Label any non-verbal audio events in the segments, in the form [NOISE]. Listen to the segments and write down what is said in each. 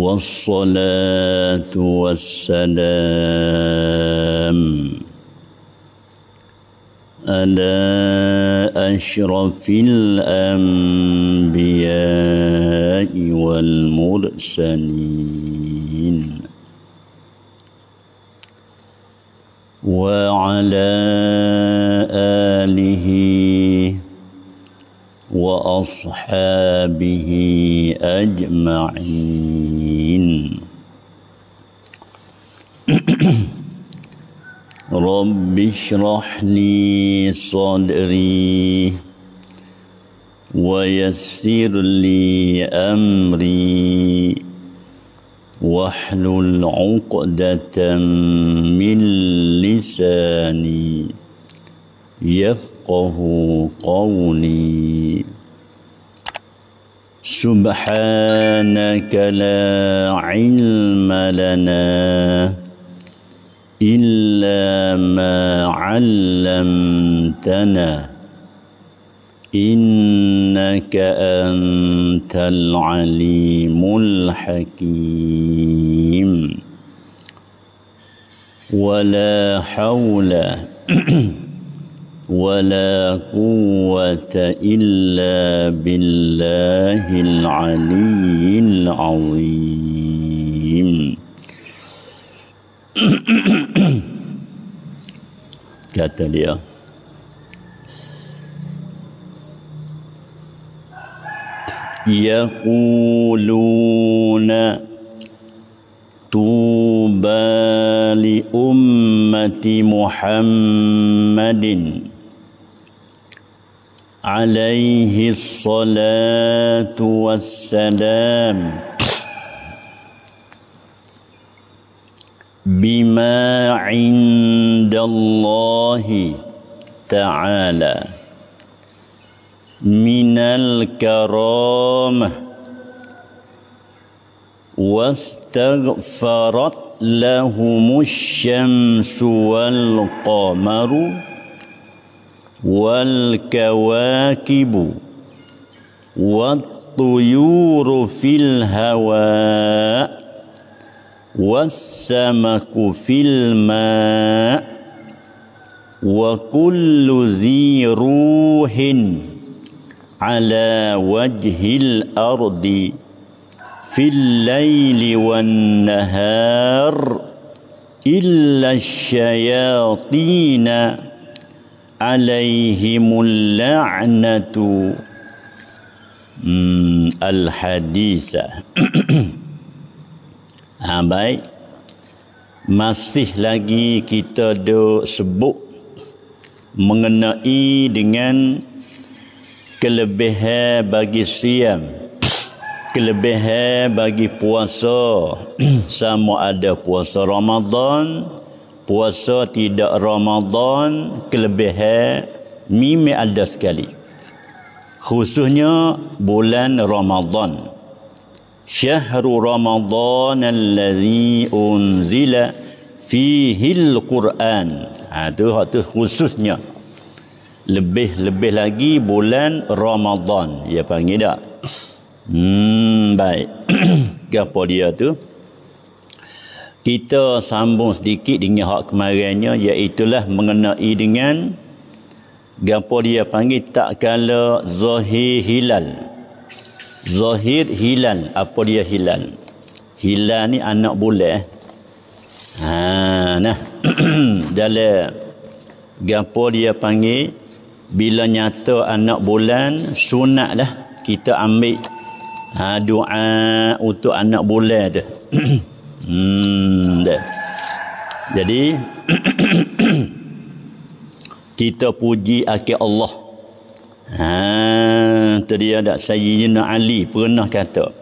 والصلاة والسلام على أشرف الأنبياء والمرسلين وعلى آله وأصحابه أجمعين [CLEARS THROAT] رب اشرح لي صدري ويسر لي أمري واحلل عقدة من لساني يفقه قولي سبحانك لا علم لنا إلا ما علمتنا إنك أنت العليم الحكيم ولا حول [CLEARS THROAT] ولا قوة إلا بالله العلي العظيم kata dia yaquluna tuba li ummati muhammadin عليه الصلاة والسلام بما عند الله تعالى من الكرامة واستغفرت لهم الشمس والقمر والكواكب والطيور في الهواء والسمك في الماء وكل ذي روح على وجه الأرض في الليل والنهار إلا الشياطين alaihimul la'natu hmm, al hadisah [CLEARS THROAT] ha, baik masih lagi kita duk sebut mengenai dengan kelebihan bagi siam kelebihan bagi puasa [CLEARS THROAT] sama ada puasa Ramadan puasa tidak Ramadan kelebihan mimi ada sekali khususnya bulan Ramadan Ramadan شهر رمضان الذي أنزل فيه القرآن هذا khususnya lebih-lebih lagi bulan Ramadan ya panggil tak hmm baik [CLEARS THROAT] apa dia tu kita sambung sedikit dengan hak kemarinnya iaitulah mengenai dengan gapo dia panggil tak kala zahir hilal zahir hilal apa dia hilal hilal ni anak bulan ha nah [CLEARS THROAT] dalam gapo dia panggil bila nyata anak bulan sunatlah kita ambil ha, doa untuk anak bulan tu [CLEARS THROAT] Hmm, Jadi [COUGHS] kita puji akhir Allah. Ha, tadi ada Sayyidina Ali pernah kata.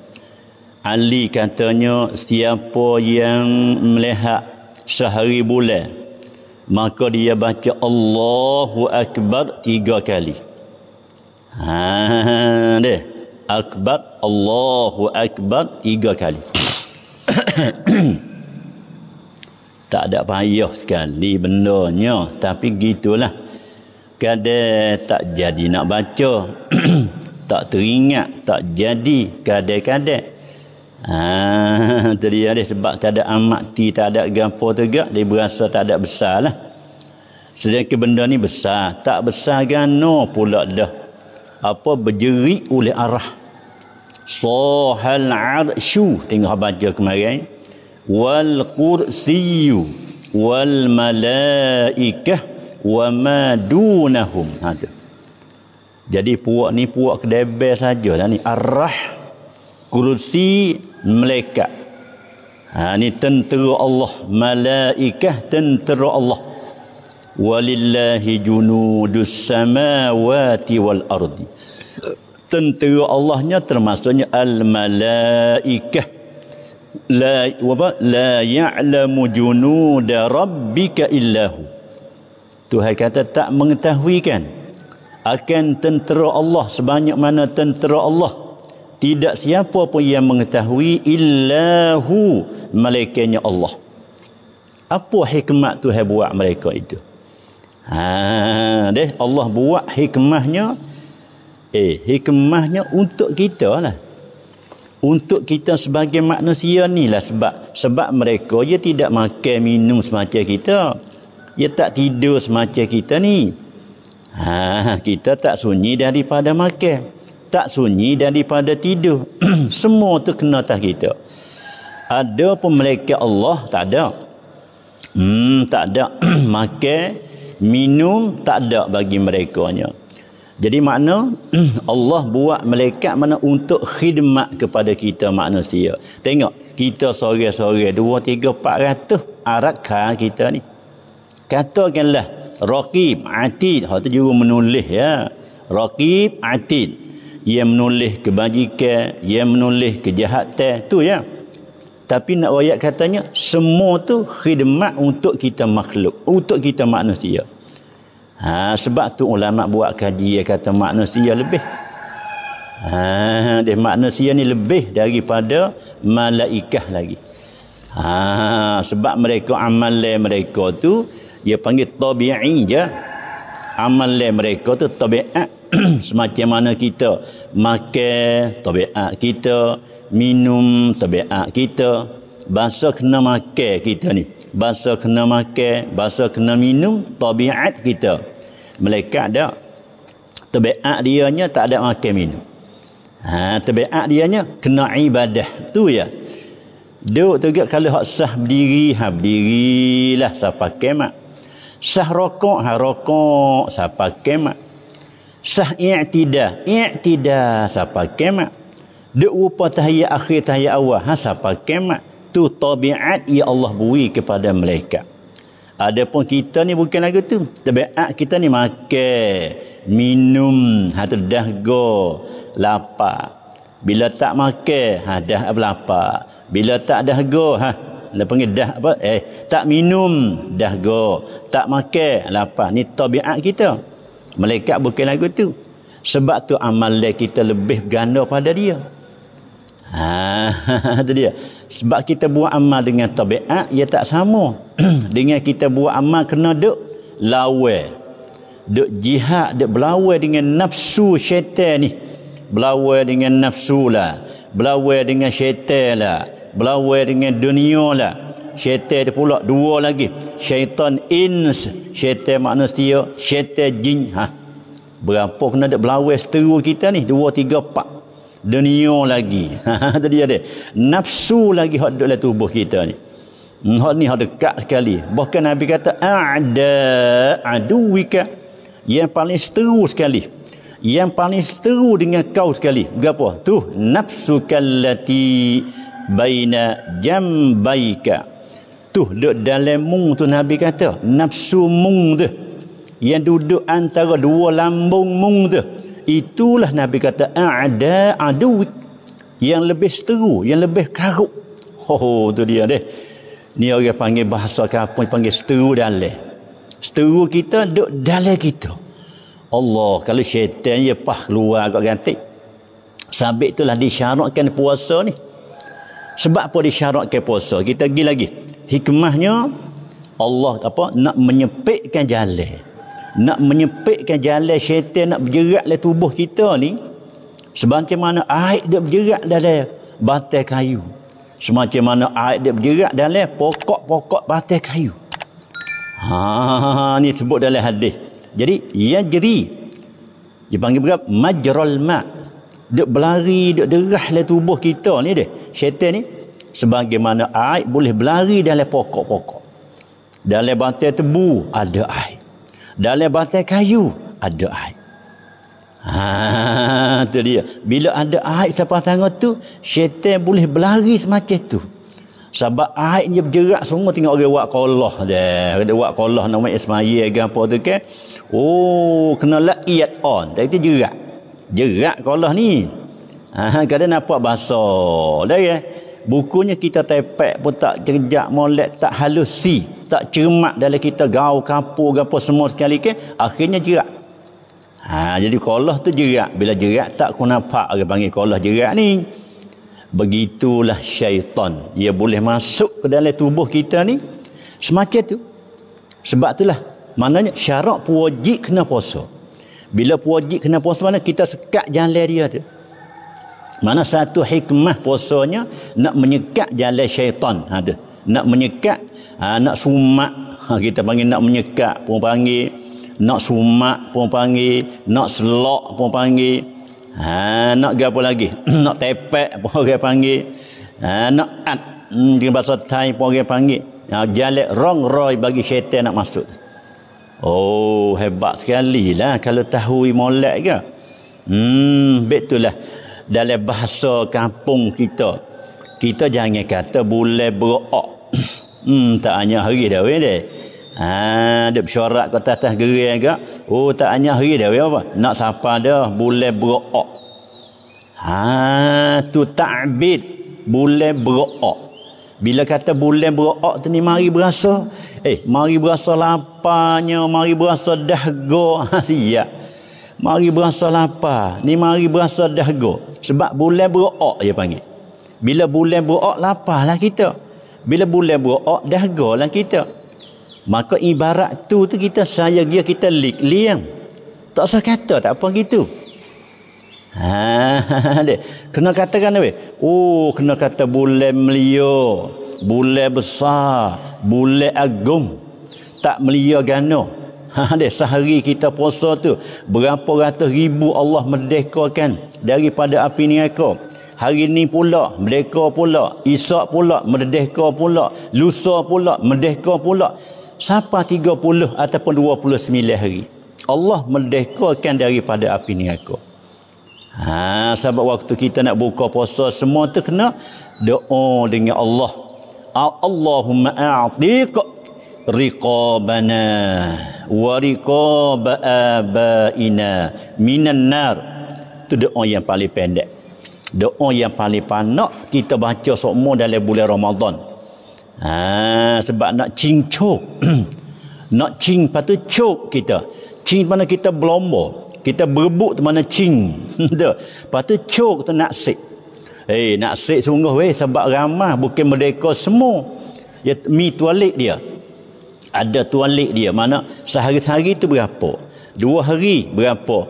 Ali katanya siapa yang melihat sehari bulan maka dia baca Allahu Akbar tiga kali. Ha, deh. Akbar Allahu Akbar tiga kali tak ada payah sekali bendanya tapi gitulah kadang tak jadi nak baca [CLEARS THROAT] tak teringat tak jadi kadang-kadang ah [LAUGHS] tadi ada sebab tak ada amat ti tak ada gapo tegak dia berasa tak ada besarlah sedangkan benda ni besar tak besar gano pula dah apa berjerit oleh arah sahal arsyu tengok baca kemarin wal kursiyu wal malaikah wa ma dunahum ha, jadi puak ni puak kedebel saja lah ni arrah kursi malaikat ha ni tentera Allah malaikah tentera Allah walillahi junudus samawati wal ardi tentera Allahnya termasuknya al-malaikah la wa la ya'lamu junuda rabbika illahu Tuhan kata tak mengetahui kan akan tentera Allah sebanyak mana tentera Allah tidak siapa pun yang mengetahui illahu malaikatnya Allah apa hikmat Tuhan buat mereka itu ha deh Allah buat hikmahnya Eh, hikmahnya untuk kita lah. Untuk kita sebagai manusia ni lah sebab sebab mereka dia tidak makan minum semacam kita. Dia tak tidur semacam kita ni. Ha, kita tak sunyi daripada makan. Tak sunyi daripada tidur. [CLEARS THROAT] Semua tu kena atas kita. Ada pun mereka Allah tak ada. Hmm, tak ada [CLEARS THROAT] makan, minum tak ada bagi mereka nya. Jadi makna [CLEARS THROAT] Allah buat malaikat mana untuk khidmat kepada kita manusia. Tengok kita sore-sore 2 3 400 arakha kita ni. Katakanlah Raqib Atid, hak tu juga menulis ya. Raqib Atid. Ia menulis kebajikan, ia menulis kejahatan tu ya. Tapi nak wayak katanya semua tu khidmat untuk kita makhluk, untuk kita manusia. Ha, sebab tu ulama buat kaji dia kata manusia lebih. Ha, dia manusia ni lebih daripada malaikah lagi. Ha, sebab mereka amalan mereka tu dia panggil tabi'i je. Amalan mereka tu tabiat [CLEARS THROAT] semacam mana kita makan tabiat kita, minum tabiat kita, bahasa kena makan kita ni bahasa kena makan, bahasa kena minum, tabiat kita. Malaikat dak tabiat dia nya tak ada makan minum. Ha, tabiat dia nya kena ibadah. Tu ya. Duk tu gak kalau hak sah berdiri, ha berdirilah siapa kemak. Sah rokok, ha rokok siapa kemak. Sah i'tidah, i'tidah siapa kemak. Duk rupa tahiyat akhir tahiyat awal, ha siapa kemak. Tu tabiat ya Allah beri kepada mereka. Adapun kita ni bukan lagu tu. Tabiat kita ni makan, minum, hati dah go, lapar. Bila tak makan, ha, dah apa lapar. Bila tak dah go, ha, dia panggil dah apa? Eh, tak minum, dah go. Tak makan, lapar. Ni tabiat kita. Malaikat bukan lagu tu. Sebab tu amalan kita lebih berganda pada dia. Ha, [LAUGHS] itu dia sebab kita buat amal dengan tabiat ia tak sama [CLEARS THROAT] dengan kita buat amal kena duk lawe, duk jihad duk berlawan dengan nafsu syaitan ni berlawan dengan nafsu lah berlawan dengan syaitan lah berlawan dengan dunia lah syaitan dia pula dua lagi syaitan ins syaitan manusia syaitan jin ha berapa kena duk berlawan seteru kita ni dua tiga empat dunia lagi [LAUGHS] tadi ada nafsu lagi hak dalam tubuh kita ni hmm, hak ni hak dekat sekali bahkan nabi kata ada aduwika yang paling seteru sekali yang paling seteru dengan kau sekali berapa tu nafsu kallati baina jambaika tu duduk dalam mung tu nabi kata nafsu mung tu yang duduk antara dua lambung mung tu itulah Nabi kata ada adui yang lebih seteru yang lebih karuk ho ho tu dia deh ni orang panggil bahasa kapun panggil seteru dalih seteru kita duk dalih kita Allah kalau syaitan ya pah keluar kat ganti sabit itulah disyaratkan puasa ni sebab apa disyaratkan puasa kita pergi lagi hikmahnya Allah apa nak menyepitkan jalan nak menyempitkan jalan syaitan nak berjerat dalam tubuh kita ni semacam mana air dia berjerat dalam batai kayu semacam mana air dia berjerat dalam pokok-pokok batai kayu ha ni sebut dalam hadis jadi ia jadi, dia panggil berapa majrol ma dia berlari dia derah dalam tubuh kita ni dia syaitan ni sebagaimana air boleh berlari dalam pokok-pokok dalam batai tebu ada air dalam batai kayu ada air Ha tu dia bila ada air siapa tangan tu syaitan boleh berlari semacam tu sebab airnya berjerak semua tengok orang buat kolah dia ada buat kolah nama Ismail ke apa tu ke? oh kena laiat on tak itu jerak jerak kolah ni ha kadang nampak bahasa? dah ya bukunya kita tepek pun tak jejak molek tak halusi. si tak cermat dalam kita gaul kapur gapo semua sekali ke akhirnya jerat ha jadi kolah tu jerat bila jerat tak kena pak orang panggil kolah jerat ni begitulah syaitan ia boleh masuk ke dalam tubuh kita ni semacam tu sebab itulah maknanya syarat wajib kena puasa bila wajib kena puasa mana kita sekat jalan dia tu mana satu hikmah puasanya nak menyekat jalan syaitan ha nak menyekat ha, nak sumak ha, kita panggil nak menyekat pun panggil nak sumak pun panggil nak selok pun panggil ha, nak apa lagi [CLEARS THROAT] nak tepek pun orang panggil ha, nak at hmm, dengan bahasa Thai pun orang panggil ha, jalek rong roy bagi syaitan nak masuk oh hebat sekali lah kalau tahu imolak ke hmm, betul lah dalam bahasa kampung kita kita jangan kata boleh berok [CLEARS THROAT] Hmm, tak hanya hari dah weh deh. Ha, dia bersyarat ke atas-atas geri agak. Oh, tak hanya hari dah weh apa? Nak sapa dia? boleh berok. Ha, tu ta'bid. Boleh berok. Bila kata boleh berok tu ni, mari berasa. Eh, mari berasa laparnya, mari berasa dahga. [LAUGHS] Ha, siap. Mari berasa lapar. Ni mari berasa dahga. Sebab boleh berok dia panggil. Bila boleh berok, laparlah kita. Kita bila bulan buat oh, dah golang kita maka ibarat tu tu kita saya dia kita lik liang tak usah kata tak apa gitu ha [LAUGHS] de kena katakan weh oh kena kata bulan melio bulan besar bulan agung tak melio gano ha [LAUGHS] de sehari kita puasa tu berapa ratus ribu Allah merdekakan daripada api neraka hari ni pula merdeka pula esok pula merdeka pula lusa pula merdeka pula sampai 30 ataupun 29 hari Allah merdekakan daripada api ni aku. ha sebab waktu kita nak buka puasa semua tu kena doa dengan Allah Allahumma a'tiq riqabana wa riqaba abaina minan nar tu doa yang paling pendek doa yang paling panak kita baca semua dalam bulan Ramadan ha, sebab nak cing cuk [CLEARS THROAT] nak cing patut cok kita cing mana kita berlomba kita berebut tu mana cing [LAUGHS] lepas tu cuk tu nak sik eh hey, nak sik sungguh weh sebab ramah bukan merdeka semua ya mi tualik dia ada tualik dia mana sehari-hari tu berapa dua hari berapa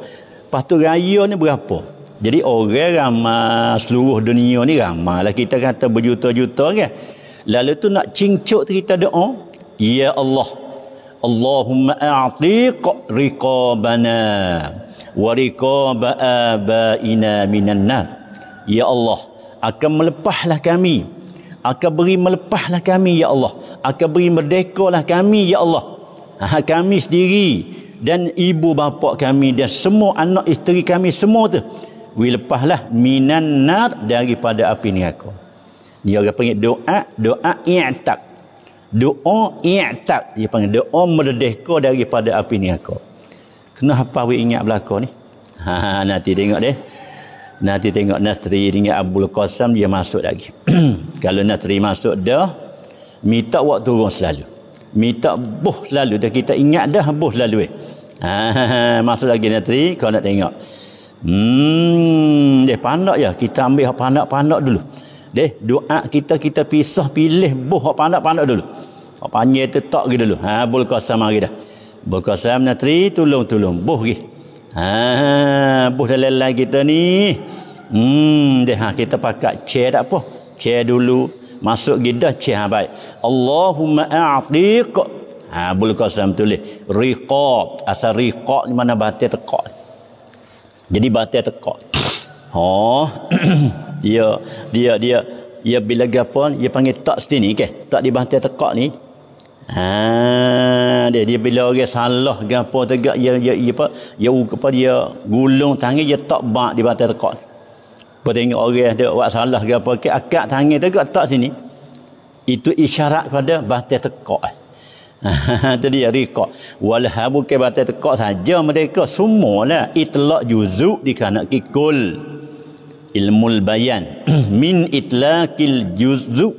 lepas tu raya ni berapa jadi orang ramai seluruh dunia ni ramai lah kita kata berjuta-juta kan. Okay? Lalu tu nak cincuk kita doa. Oh, ya Allah. Allahumma a'tiq riqabana wa riqab abaina minan nar. Ya Allah, akan melepahlah kami. Akan beri melepahlah kami ya Allah. Akan beri merdeka lah kami ya Allah. kami sendiri dan ibu bapa kami dan semua anak isteri kami semua tu wilepahlah minan nar daripada api neraka. Dia orang panggil doa, doa i'tak. Doa i'tak. Dia panggil doa merdeka kau daripada api neraka. Kena apa we ingat belaka ni? [LAUGHS] Ha, nanti tengok deh. Nanti tengok Nasri dengan Abdul Qasim dia masuk lagi. [CLEARS THROAT] Kalau Nasri masuk dah, minta waktu turun selalu. Minta buh selalu. Dah kita ingat dah buh selalu. Eh. [LAUGHS] Ha, masuk lagi Nasri kau nak tengok. Hmm, deh pandak ya. Kita ambil hak pandak-pandak dulu. Deh, doa kita kita pisah pilih buh hak pandak-pandak dulu. Hak panjang tetak gitu dulu. Ha, bul qasam lagi dah. Bul qasam nak tolong-tolong buh gi. Ha, buh dalam lain kita ni. Hmm, deh ha kita pakat che dak apa? Che dulu masuk gidah che ha baik. Allahumma a'tiq Ha, bul qasam tulis. Riqab. Asal riqab ni mana batin tekak jadi batal tekak oh [CLEARS THROAT] dia dia dia dia bila gapo dia panggil tak sini ke tak di batal tekak ni ha dia dia bila orang salah gapo tegak dia dia apa dia apa dia gulung tangan dia tak bak di batal tekak apa tengok orang dia buat salah gapo ke akak tangan tegak tak sini itu isyarat kepada batal tekak itu ha, dia rekod. Walhabu kebatan tekok saja mereka semua semualah. Itlak juzuk dikanaki kikul Ilmu bayan. [CLEARS THROAT] Min itlakil juzuk.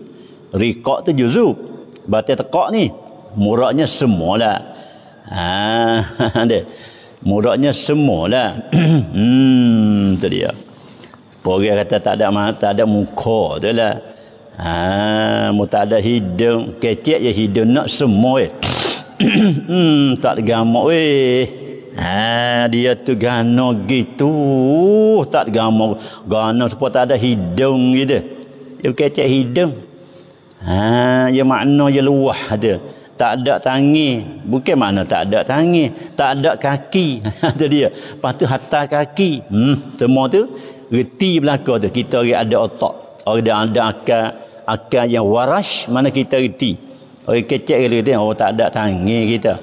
Rekod tu juzuk. Batal tekok ni. Muraknya semua lah. Haa. [LAUGHS] Ada. Muraknya lah. [CLEARS THROAT] hmm. Itu dia. Pergi kata tak ada tak ada muka tu lah. Ha, mu tak ada hidung, kecik ya hidung nak semua. Eh. [CLEARS THROAT] hmm, tak gamak weh. Ha, dia tu gano gitu, tak gamak. Gano sebab tak ada hidung gitu. Dia kecik hidung. Ha, ya makna ya luah dia. Tak ada tangi. Bukan mana tak ada tangi. Tak ada kaki. [LAUGHS] Ada dia. Lepas tu kaki. Hmm, semua tu. Reti belakang tu. Kita ada otak. ada ada akal akal yang waras mana kita reti. Orang kecek dia kata, oh tak ada tangi kita.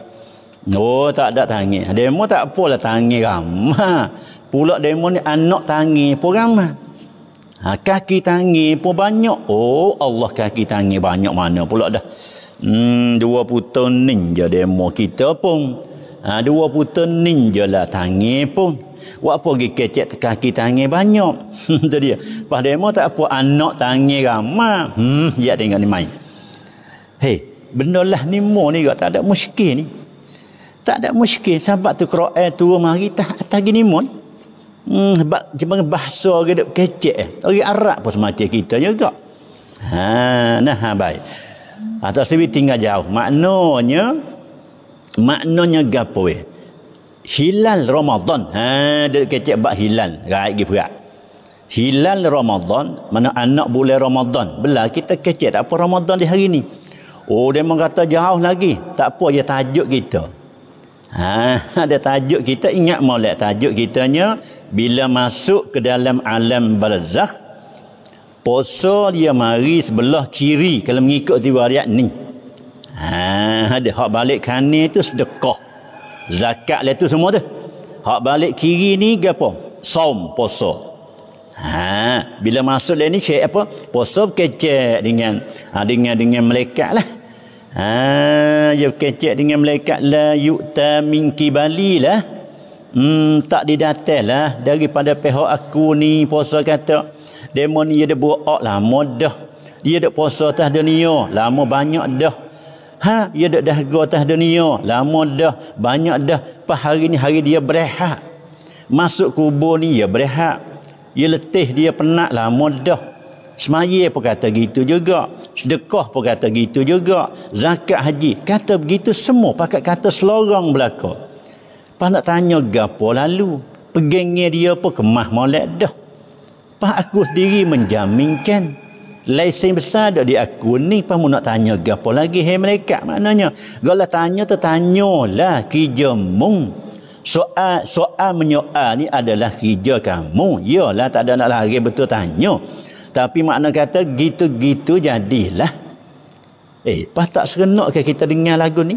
Oh tak ada tangi. Demo tak apalah tangi ramai. Pula demo ni anak tangi pun ramai. Ha, kaki tangi pun banyak. Oh Allah kaki tangi banyak mana pula dah. Hmm, dua putun ninja demo kita pun. Ha, dua puta ninja lah tangi pun. Buat apa pergi kecek kaki tangi banyak. [LAUGHS] Itu dia. Lepas demo tak apa anak tangi ramah. Hmm, dia tengok ni main. Hei, benda lah ni mo ni kak. Tak ada muskin ni. Tak ada muskin. Sebab tu kera'a turun mari tak atas gini mo Hmm, sebab cuma bahasa kita kecek. lagi eh. arak pun semacam kita juga. Ha, nah, ha, baik. Atas lebih tinggal jauh. Maknanya, maknanya gapo eh hilal ramadan ha dia kata bab hilal gaib gitu hilal ramadan mana anak bulan ramadan bela kita kecil tak apa ramadan di hari ni oh dia mengata jauh lagi tak apa ya tajuk kita ha ada [LAUGHS] tajuk kita ingat molek tajuk kitanya bila masuk ke dalam alam barzakh poso dia mari sebelah kiri kalau mengikut riwayat ni Ha, ada hak balik kanan itu sedekah. Zakat lah itu semua tu. Hak balik kiri ni ke apa? Saum, puasa. Ha, bila masuk dia ni cek apa? Poso kecek dengan ha, dengan dengan melekat lah. Ha, ya kecek dengan melekat la yukta min Bali lah. Hmm, tak didatih lah daripada pihak aku ni puasa kata demon ni dia buat ok lama dah dia dah puasa atas dunia lama banyak dah Ha, dia dah dah dahga atas dunia. Lama dah, banyak dah. Pas hari ni, hari dia berehat. Masuk kubur ni, dia berehat. Dia letih, dia penat. Lama dah. Semaya pun kata gitu juga. Sedekah pun kata gitu juga. Zakat haji. Kata begitu semua. Pakat kata selorang belakang. Pas nak tanya gapo lalu. Pegangnya dia pun kemah molek dah. Pak aku sendiri menjaminkan lesen besar dak di ni pas nak tanya gapo lagi hai mereka maknanya gala tanya tertanyalah kerja mung soal soal menyoal ni adalah kerja kamu iyalah tak ada nak lagi betul tanya tapi makna kata gitu-gitu jadilah eh pas tak serenak ke kita dengar lagu ni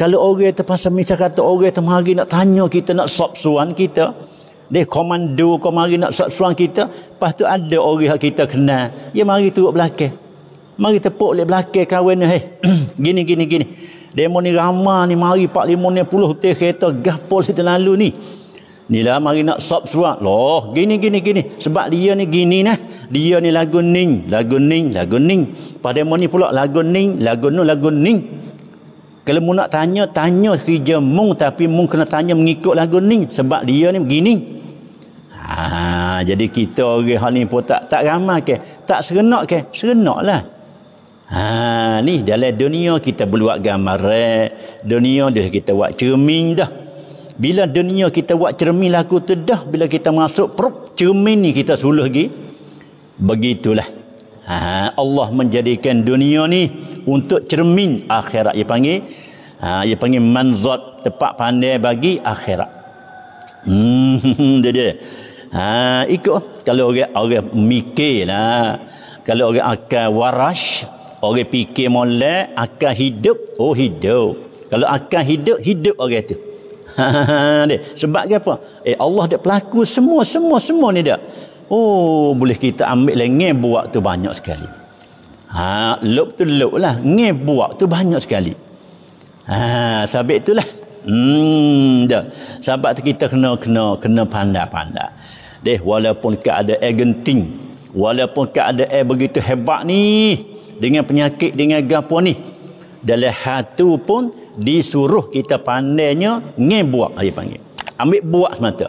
kalau orang terpaksa misal kata orang temhari nak tanya kita nak sop suan kita dia komando kau mari nak suang kita. Lepas tu ada orang yang kita kenal. Dia mari turut belakang. Mari tepuk oleh belakang kawan ni. Hey. [CLEARS THROAT] gini, gini, gini. Demo ni ramah ni. Mari 4-5 puluh teh kereta gaspol kita lalu ni. Ni lah mari nak sop surat. Loh, gini, gini, gini. Sebab dia ni gini nah. Dia ni lagu ning, lagu ning, lagu ning. Pada demo ni pula lagu ning, lagu nu, Lagu ning. Kalau mu nak tanya, tanya kerja mu tapi mu kena tanya mengikut lagu ni sebab dia ni begini. Ha, jadi kita orang hal ni pun tak tak ramah ke, tak serenak ke? Serenaklah. Ha, ni dalam dunia kita buat gambar, dunia dia kita buat cermin dah. Bila dunia kita buat cermin lagu tu dah, bila kita masuk perup cermin ni kita suluh lagi. Begitulah. Ha, Allah menjadikan dunia ni untuk cermin akhirat. Dia panggil ha, dia panggil manzat tepat pandai bagi akhirat. Hmm, [LAUGHS] dia dia. Ha, ikut kalau orang orang mikirlah. Kalau orang akan waras, orang fikir molek, akan hidup, oh hidup. Kalau akan hidup, hidup orang tu. [LAUGHS] Ha, dia. Sebab apa? Eh Allah dia pelaku semua-semua-semua ni dia. Oh, boleh kita ambil lah buat tu banyak sekali. Ha, lop tu lop lah. buat tu banyak sekali. Ha, sabit tu lah. Hmm, dah. Sebab tu kita kena kena kena pandai-pandai. Deh, walaupun kita ada air genting, walaupun kita ada air begitu hebat ni dengan penyakit dengan gapo ni. Dalam hatu pun disuruh kita pandainya ngebuak dia panggil. Ambil buak semata.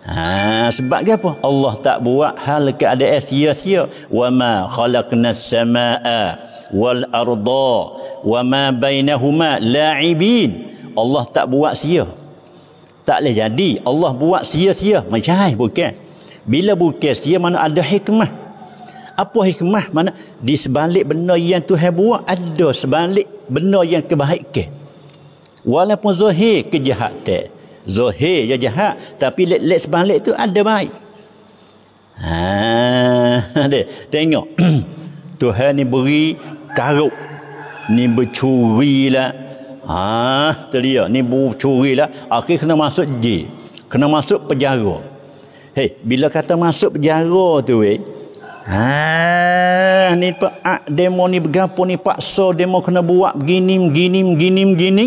Ha, sebab apa? Allah tak buat hal keadaan ya, sia-sia. Wa ma khalaqnas samaa wal arda wa ma bainahuma la'ibin. Allah tak buat sia. Tak boleh jadi Allah buat sia-sia. Macam bukan? Bila bukan sia mana ada hikmah? Apa hikmah? Mana di sebalik benda yang Tuhan buat ada sebalik benda yang kebaikan. Walaupun zahir kejahatan. Zohir, ya jahat tapi let let sebalik tu ada baik ha [LAUGHS] dia tengok [CLEARS THROAT] Tuhan ni beri karuk ni bercuri lah ha terlihat ni bercuri lah akhir kena masuk J kena masuk penjara hei bila kata masuk penjara tu weh Ha ni pak ah, demo ni bergapo ni paksa demo kena buat gini, gini, gini, gini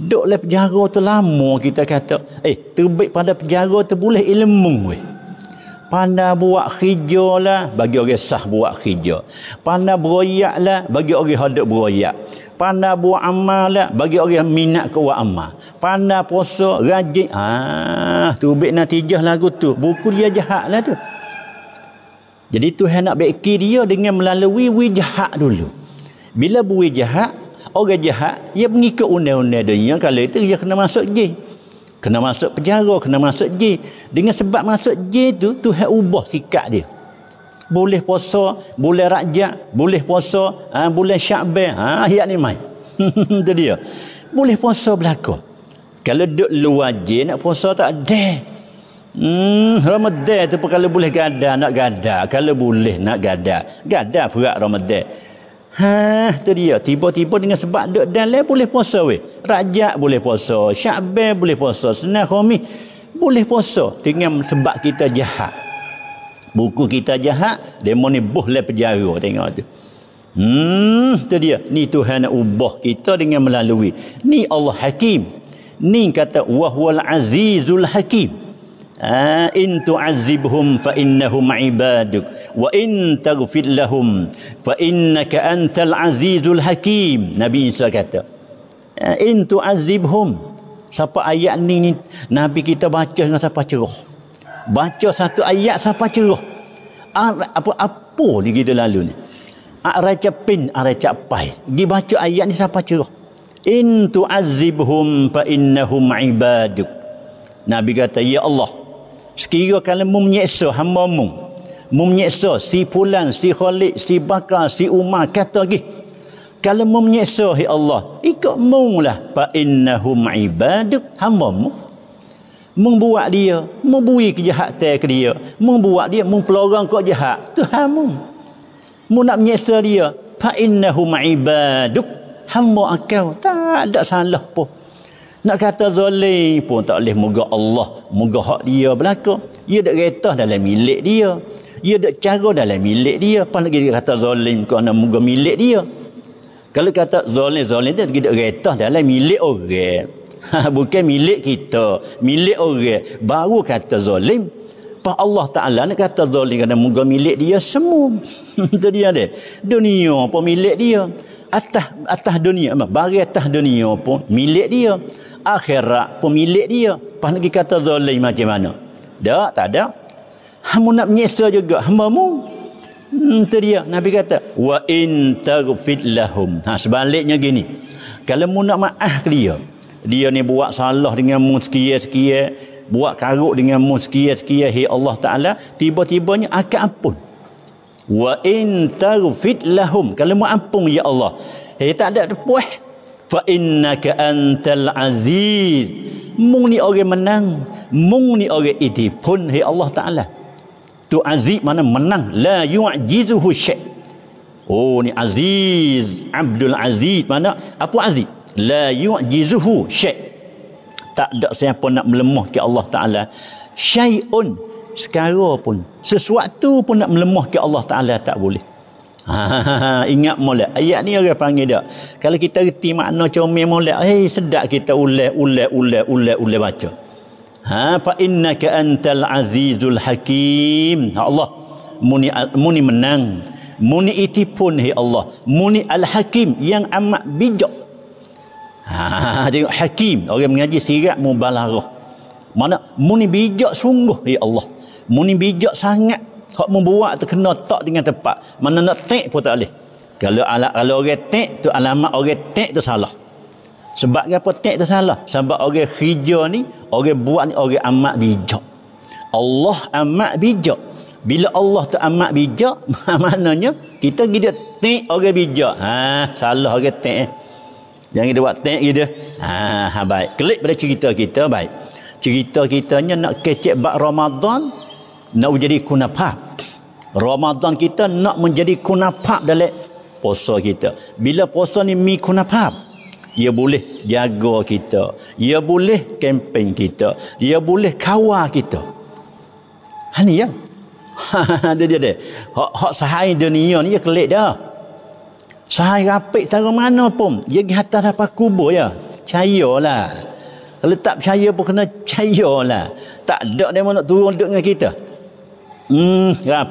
duk dalam penjara tu lama kita kata eh terbaik pada penjara tu boleh ilmu weh pandai buat kerja lah bagi orang sah buat kerja pada beroyak lah bagi orang hadap beroyak pandai buat amal lah bagi orang minat ke buat amal pada puasa rajin ah terbaik natijah lagu tu buku dia jahat lah tu jadi Tuhan nak beki dia dengan melalui wijahat dulu bila buih jahat orang jahat dia mengikut undang-undang dunia kalau itu dia kena masuk jail kena masuk penjara kena masuk jail dengan sebab masuk jail tu tu hak ubah sikap dia boleh puasa boleh rajak boleh puasa ha, boleh syakban ha, ayat ni mai, [LAUGHS] itu dia boleh puasa berlaku kalau duduk luar jail nak puasa tak ada Hmm, Ramadhan tu kalau boleh gada, nak gada. Kalau boleh, nak gada. Gada pula Ramadhan. Ha, tu dia. Tiba-tiba dengan sebab duk dan lain boleh puasa weh. Rajab boleh puasa, Syaban boleh puasa, Senin Khamis boleh puasa dengan sebab kita jahat. Buku kita jahat, demo ni boleh penjara tengok tu. Hmm, tu dia. Ni Tuhan nak ubah kita dengan melalui. Ni Allah Hakim. Ni kata wahwal azizul hakim. Ha? in tu'azzibhum fa innahum ibaduk wa in taghfir lahum fa innaka antal azizul hakim nabi Isa kata ha? in tu'azzibhum siapa ayat ni, ni nabi kita baca dengan siapa ceroh baca satu ayat siapa ceroh apa apa ni kita lalu ni araca pin araca pai gi baca ayat ni siapa ceroh in tu'azzibhum fa innahum ibaduk nabi kata ya Allah sekiranya kamu menyeksa hamba-Mu menyeksa si pulan si khalid si bakar si umar kata lagi kalau mu menyeksa ya Allah ikut mu lah fa innahum ibaduk hamba-Mu membuat dia membui kejahatan ke dia membuat dia mempelorong kau jahat Tuhanmu mu nak menyeksa dia fa innahum ibaduk hamba akau tak ada salah pun nak kata zalim pun tak boleh moga Allah moga hak dia berlaku. dia dak retah dalam milik dia. dia dak cara dalam milik dia. Apa lagi dia kata zalim kau nak moga milik dia. Kalau kata zalim zalim dia tidak retah dalam milik orang. Ha, bukan milik kita, milik orang. Baru kata zalim. Pan Allah Taala nak kata zalim kerana moga milik dia semua. [LAUGHS] Itu dia dia. Dunia apa milik dia? atas atas dunia bagi atas dunia pun milik dia akhirat pun milik dia pas lagi kata zalim macam mana tak tak ada hamu nak menyesa juga hamba mu itu hmm, dia Nabi kata wa in taghfir lahum ha sebaliknya gini kalau mu nak maaf ke dia dia ni buat salah dengan mu sekian-sekian buat karuk dengan mu sekian-sekian hi Allah taala tiba-tibanya akan ampun wa in tarfit lahum kalau mau ampung ya Allah eh tak ada puas fa innaka antal aziz mung ni orang menang mung ni orang itu pun hai Allah taala tu aziz mana menang la yu'jizuhu syai oh ni aziz abdul aziz mana apa aziz la yu'jizuhu syai tak ada siapa nak melemah ke Allah taala syai'un sekarang pun sesuatu pun nak melemah ke Allah Ta'ala tak boleh [LAUGHS] ingat molek ayat ni orang panggil dia kalau kita reti makna comel molek eh hey, sedap kita ulek ulek ulek ulek ulek baca ha fa innaka antal azizul hakim ya Allah muni muni menang muni itipun Hei Allah muni al hakim yang amat bijak ha [LAUGHS] tengok hakim orang mengaji sirat mubalaghah mana muni bijak sungguh hi Allah Muni bijak sangat. Hak membuat tu kena tak dengan tepat. Mana nak tek pun tak boleh. Kalau ala, kalau orang tek tu alamat orang tek tu salah. Sebab apa tek tu salah? Sebab orang hijau ni, orang buat ni orang amat bijak. Allah amat bijak. Bila Allah tu amat bijak, [LAUGHS] maknanya kita gida tek orang bijak. Ha, salah orang tek. Eh. Jangan kita buat tek gitu. Ha, ha baik. Klik pada cerita kita baik. Cerita kitanya nak kecek bab Ramadan, nak menjadi kunafah Ramadan kita nak menjadi kunafah dalam puasa kita bila puasa ni mi kunafah ia boleh jaga kita ia boleh kempen kita ia boleh kawal kita ha ni ya ha, ha, dia dia dia hak hak sahai dunia ni ya kelik dah sahai rapik tarung mana pun dia di atas apa kubur ya cayalah kalau tak percaya pun kena cayalah tak ada dia nak turun duduk dengan kita Hmm, ya,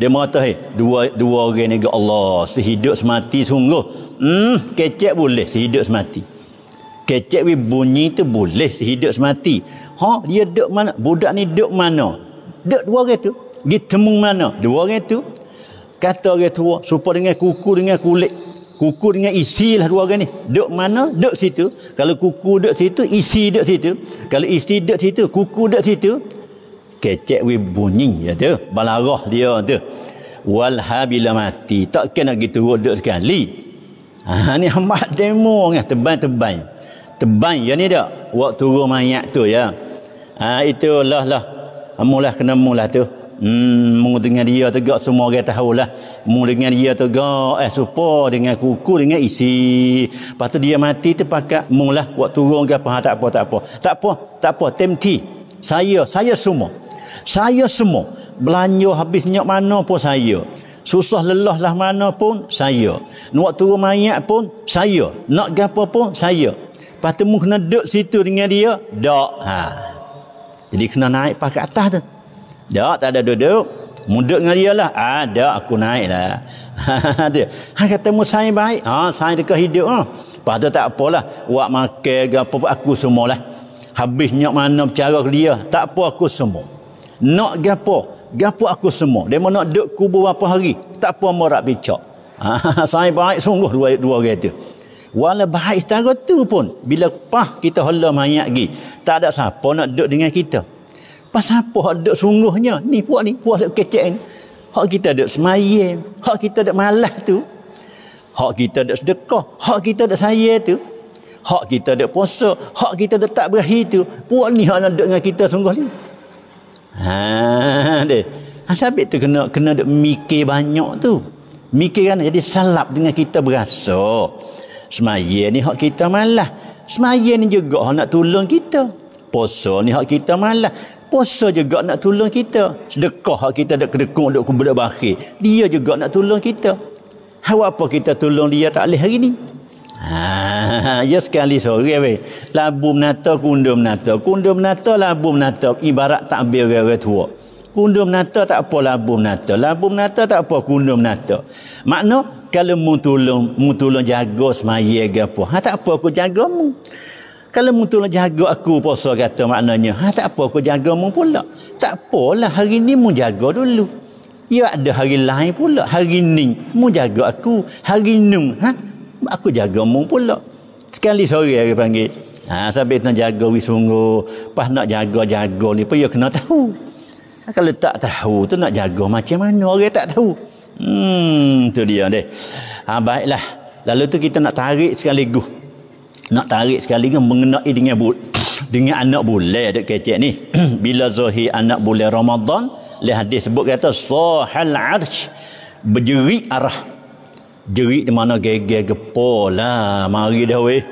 Dia mengatakan, hey, dua dua orang ni ke Allah, sehidup semati sungguh. Hmm, kecek boleh sehidup semati. Kecek we bunyi tu boleh sehidup semati. Ha, dia duduk mana? Budak ni duduk mana? Duduk dua orang tu. Gi temu mana? Dua orang tu. Kata orang tua, supaya dengan kuku dengan kulit. Kuku dengan isi lah dua orang ni. Duduk mana? Duduk situ. Kalau kuku duduk situ, isi duduk situ. Kalau isi duduk situ, kuku duduk situ kecek we bunyi ya tu balarah dia tu wal habila mati tak kena gitu duduk sekali ha ni amat demo ngah teban teban teban ya ni dak waktu turun mayat tu ya ha itu lah lah mulah kena mulah tu hmm mung dengan dia tegak semua orang tahu lah mung dengan dia tegak eh supo dengan kuku dengan isi lepas tu dia mati tu pakat mulah waktu turun ke ha, apa tak apa tak apa tak apa tak saya saya semua saya semua belanja habis nyok mana pun saya susah lelah lah mana pun saya nak turun mayat pun saya nak gapo pun saya patemu kena duduk situ dengan dia dak ha jadi kena naik pas ke atas tu dak tak ada duduk Mudut dengan dia lah. Ada ah, aku naik lah. [LAUGHS] dia. Ha, kata mu saya baik. Ha, saya dekat hidup. Ha. Lepas tu tak apalah. Buat makan ke apa-apa. Aku semua lah. Habis nyok mana bercara ke dia. Tak apa aku semua nak gapo gapo aku semua demo nak duduk kubur berapa hari tak apa mau rak bicak ha, [LAUGHS] sampai baik sungguh dua dua orang tu. wala baik setara tu pun bila pah kita hala mayat gi tak ada siapa nak duduk dengan kita pas apa hak duduk sungguhnya ni puak ni puak duduk kecek ni hak kita duduk semayam hak kita duduk malas tu hak kita duduk sedekah hak kita duduk saya tu hak kita duduk puasa hak kita duduk tak berahi tu puak ni hak nak duduk dengan kita sungguh ni Ha deh. Asabe tu kena kena dak mikir banyak tu. Mikir kan jadi salap dengan kita berasa. Semaya ni hak kita malah. Semaya ni juga hak nak tolong kita. Puasa ni hak kita malah. Puasa juga nak tolong kita. Sedekah hak kita dak kedekung dak kubur bakhil. Dia juga nak tolong kita. Hawa apa kita tolong dia tak leh hari ni? Ha. Ha, ya sekali sore we labu menata kundu menata kundu menata labu menata ibarat takbir gara tua kundu menata tak apa labu menata labu menata tak apa kundu menata makna kalau mu tolong mu tolong jaga semaya ke apa ha tak apa aku jaga mu kalau mu tolong jaga aku puasa kata maknanya ha tak apa aku jaga mu pula tak apalah hari ni mu jaga dulu Ya ada hari lain pula. Hari ni, mu jaga aku. Hari ni, ha? Aku jaga mu pula. Sekali sore dia panggil. Ha, sampai nak jaga wis sungguh. Pas nak jaga-jaga ni, payah kena tahu. Ha, kalau tak tahu, tu nak jaga macam mana? Orang tak tahu. Hmm, tu dia deh. Ha, baiklah. Lalu tu kita nak tarik sekali guh. Nak tarik sekali guh mengenai dengan bul dengan anak bule dekat kecek ni. [CLEARS THROAT] Bila zohi anak bule Ramadan, leh hadis sebut kata sahal arsy berjerit arah jerit di mana geger gepol lah mari dah weh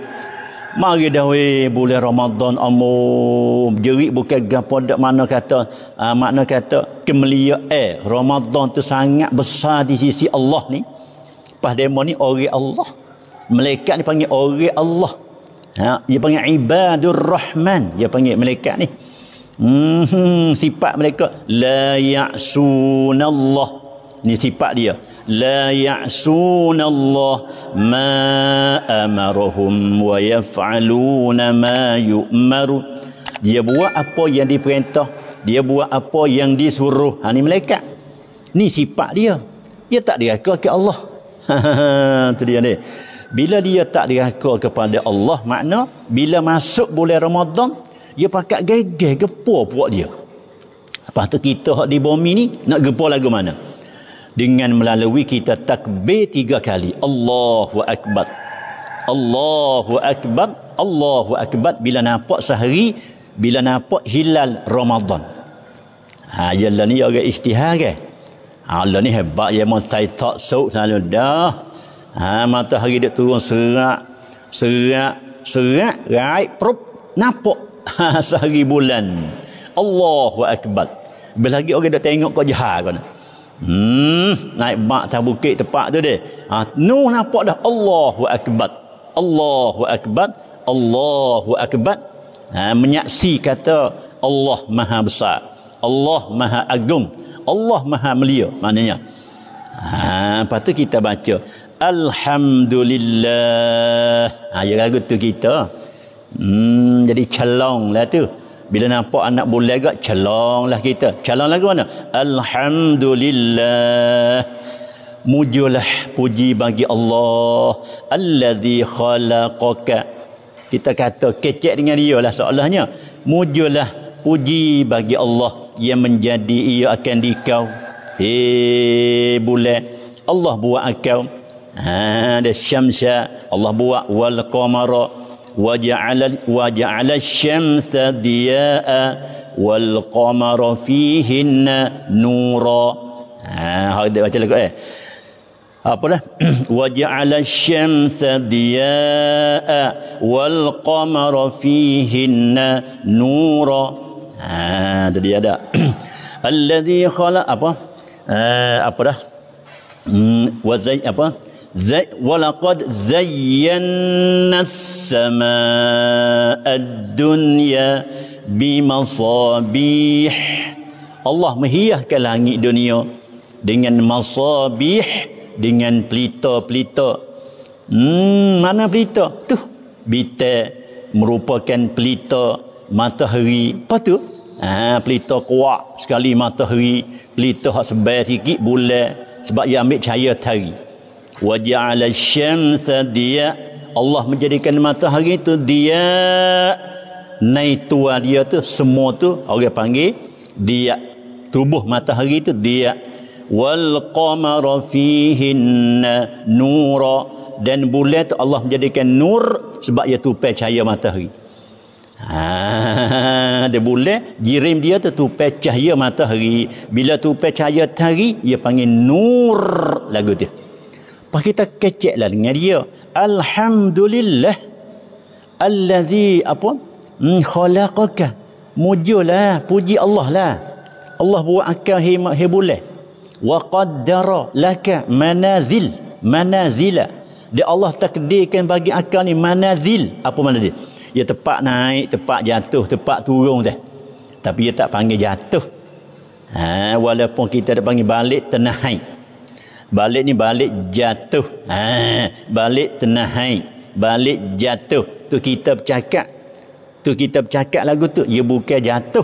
mari dah weh bulan Ramadan amu jerit bukan gapo dak mana kata uh, makna kata kemelia eh Ramadan tu sangat besar di sisi Allah ni pas demo ni orang Allah malaikat ni panggil orang Allah ha dia panggil ibadur rahman dia panggil malaikat ni hmm sifat mereka la ya'sunallah ni sifat dia لا يعصون الله ما أمرهم ويفعلون ما يؤمر dia buat apa yang diperintah dia buat apa yang disuruh ha ni malaikat ni sifat dia dia tak diraka ke Allah [LAUGHS] tu dia ni bila dia tak diraka kepada Allah makna bila masuk bulan Ramadan dia pakat gegeh gepo puak dia apa tu kita hak di bumi ni nak gepo lagu mana dengan melalui kita takbir tiga kali Allahu Akbar Allahu Akbar Allahu Akbar bila nampak sehari bila nampak hilal Ramadan ha yalla ni orang ijtihad ke eh. ha Allah ni hebat ya mon tai tak sok selalu dah ha matahari dia turun serak serak serak right prop nampak ha [LAUGHS] sehari bulan Allahu Akbar bila lagi orang dah tengok kau jahat kau Hmm, naik bak atas bukit tepat tu deh. Ha, nu nampak dah Allahu Akbar. Allahu Akbar. Allahu Akbar. Ha, menyaksi kata Allah Maha Besar. Allah Maha Agung. Allah Maha Mulia maknanya. Ha, lepas tu kita baca Alhamdulillah. Ha, ya ragu tu kita. Hmm, jadi calong tu. Bila nampak anak boleh bulegak, celonglah kita. Celong lagi mana? Alhamdulillah. Mujulah puji bagi Allah. Alladhi khalaqaka. Kita kata kecek dengan dia lah soalannya. Mujulah puji bagi Allah yang menjadi ia akan dikau. Hei boleh. Allah buat akau. Ha, ada syamsa. Allah buat wal qamara. وجعل وجعل الشمس ضياء والقمر فيهن نورا ها هذا baca lagu eh apa dah وجعل الشمس ضياء والقمر فيهن نورا ها tadi ada الذي خلق apa apa dah hmm, apa ولقد زينا السماء الدنيا بمصابيح Allah مهيه langit dunia dengan masabih dengan pelita-pelita hmm mana pelita tu bita merupakan pelita matahari apa tu ha pelita kuat sekali matahari pelita hak sebel sikit bulan sebab ia ambil cahaya tari wa ja'ala syamsa dia Allah menjadikan matahari itu dia naik tua dia tu semua tu orang panggil dia tubuh matahari itu dia wal qamara fihin nura dan bulat Allah menjadikan nur sebab ia tupai cahaya matahari ha ada bulat jirim dia tu tupai cahaya matahari bila tupai cahaya matahari ia panggil nur lagu tu kita kecek lah dengan dia. Alhamdulillah. Alladhi apa? Hmm, khalaqaka. Mujulah. Puji Allah lah. Allah buat akal hebulah. Wa qaddara laka manazil. Manazila. Dia Allah takdirkan bagi akal ni manazil. Apa mana dia? Ya tepat naik, tepat jatuh, tepat turun dah. Tapi dia tak panggil jatuh. Ha, walaupun kita dah panggil balik, ternahai. Balik ni balik jatuh. Ha, balik tenahai. Balik jatuh. Tu kita bercakap. Tu kita bercakap lagu tu. Ia ya bukan jatuh.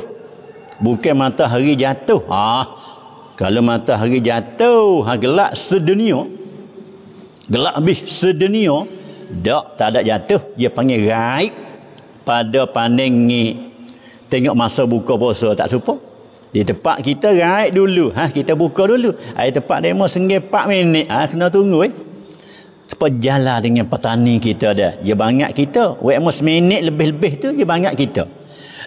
Bukan matahari jatuh. Ha, kalau matahari jatuh. Ha, gelak sedunia. Gelak habis sedunia. Tak, tak ada jatuh. Dia panggil raik. Pada pandang ni. Tengok masa buka puasa tak supaya. Di tempat kita raik dulu. Ha, kita buka dulu. Air tempat demo sengih 4 minit. Ha, kena tunggu eh. jalan dengan petani kita ada, Dia bangat kita. Wekmo seminit lebih-lebih tu dia bangat kita.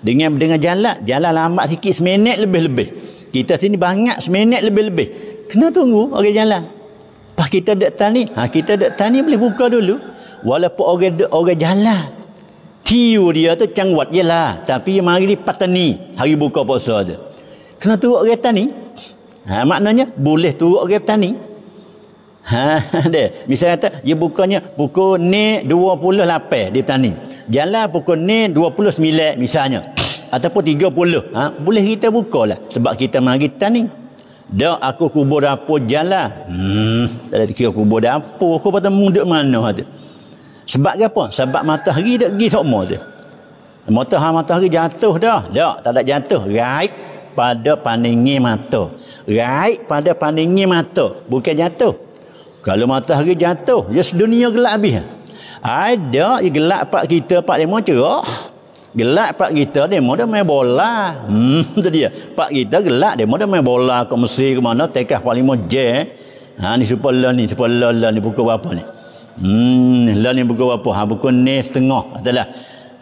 Dengan dengan jalan. Jalan lambat sikit seminit lebih-lebih. Kita sini banyak seminit lebih-lebih. Kena tunggu orang jalan. Lepas kita dek tani. Ha, kita dek tani boleh buka dulu. Walaupun orang, orang jalan. Tiu dia tu cangwat je Tapi mari di petani. Hari buka puasa dia kena turut kereta ni ha, maknanya boleh turut kereta ni ha, [LAUGHS] misalnya kata dia bukanya pukul ni 28 di tani jalan pukul ni 29 misalnya ataupun 30 ha, boleh kita buka lah sebab kita mari tani dah aku kubur apa jalan hmm, tak ada kira kubur apa aku patut munduk mana tu sebab apa? Sebab matahari dia pergi semua tu. Matahari, matahari jatuh dah. Tak, tak ada jatuh. Right pada paningi mata. Raik pada paningi mata. Bukan jatuh. Kalau mata matahari jatuh, ya sedunia gelap habis. Ada gelap pak kita, pak dia macam oh, Gelap pak kita, demo dah main bola. Hmm, itu [LAUGHS] dia. Pak kita gelap, demo dah main bola ke Mesir ke mana, tekah pak macam je. Ha, ni super lah ni, super lah lah ni, pukul berapa ni? Hmm, lah ni pukul berapa? Ha, pukul ni setengah. Atalah.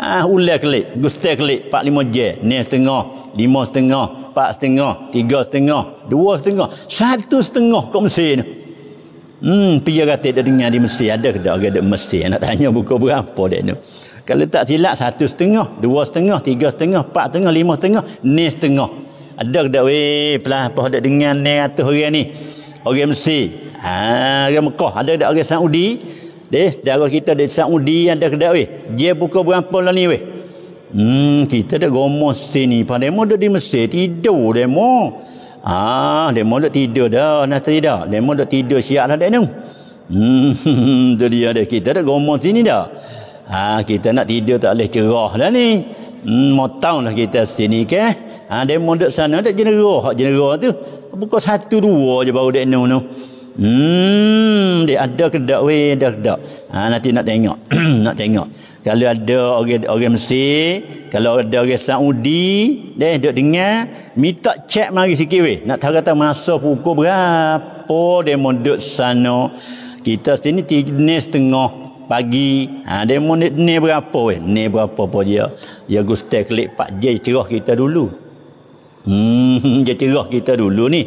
Ah ha, ulah kelik, gustek kelik 45 je, ni setengah, 5 setengah, 4 setengah, 3 setengah, 2 setengah, 1 setengah kau mesti ni. Hmm, pia kata dia dengar di mesti ada ke tak ada mesti nak tanya buku berapa dia ni. Kalau tak silap 1 setengah, 2 setengah, 3 setengah, 4 setengah, 5 setengah, ni setengah. Ada ke tak weh pelah apa ada dengar 900 orang ni. Orang mesti. Ha, orang Mekah ada tak orang Saudi? Dia saudara kita di Saudi yang ada kedai weh. Dia buka berapa lah ni weh. Hmm, kita dah gomong sini. Pada demo dah di Mesir. Tidur demo. Ah, demo dah tidur dah. Nak tidak. Demo dah tidur siap lah dia ni. Hmm, [LAUGHS] tu dia dah. Kita dah gomong sini dah. ah kita nak tidur tak boleh cerah dah ni. Hmm, mau lah kita sini ke. Ha, ah, demo dah sana. Dah jenera. Hak tu. Buka satu dua je baru dia ni. Hmm, dia ada ke tak weh, ada ke tak? Ha, nanti nak tengok, [CLEARS THROAT] nak tengok. Kalau ada orang orang Mesir, kalau ada orang Saudi, deh dok dengar, minta cek mari sikit weh. Nak tahu kata masa pukul berapa dia mondok sana. Kita sini tiga setengah pagi. Ha, dia mondok ni berapa we? Ni berapa apa dia? Ya Gusti klik Pak J cerah kita dulu. Hmm, [LAUGHS] dia cerah kita dulu ni.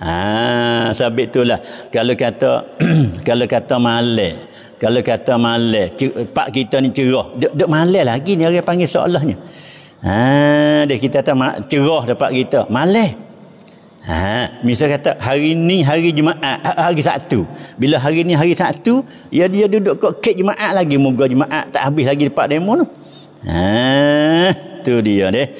Ha sabit itulah kalau kata [CLEARS THROAT] kalau kata malas kalau kata malas pak kita ni cerah dek, dek malas lagi ni orang panggil soalannya ha dia kita tak cerah dapat kita malas ha misal kata hari ni hari jumaat ha, hari Sabtu bila hari ni hari Sabtu ya dia duduk kat kek jumaat lagi moga jumaat tak habis lagi dekat demo tu ha tu dia deh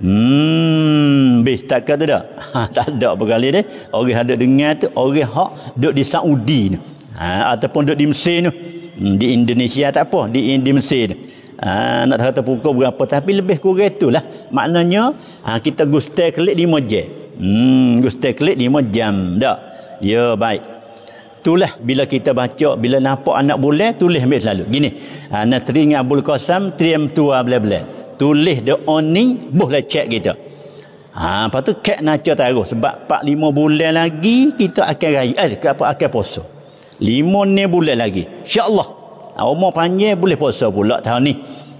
Hmm, bis tak kata dak? [LAUGHS] Ha, tak ada perkara dia. Orang ada dengar tu orang hak duduk di Saudi ni. Ha, ataupun duduk di Mesir ni. Hmm, di Indonesia tak apa, di di Mesir ni. Ha, nak tahu tak pukul berapa tapi lebih kurang itulah. Maknanya ha, kita gustai klik 5 jam. Hmm, gustai klik 5 jam dak? Ya, baik. Itulah bila kita baca, bila nampak anak boleh, tulis ambil selalu. Gini, ha, nak teringat Abul Qasim, teringat tua, ha, bila belah tulis dia on ni boleh cek kita ha apa tu kek naca taruh sebab 4 5 bulan lagi kita akan raya eh apa akan puasa 5 ni bulan lagi insyaallah ha, umur panjang boleh puasa pula tahun ni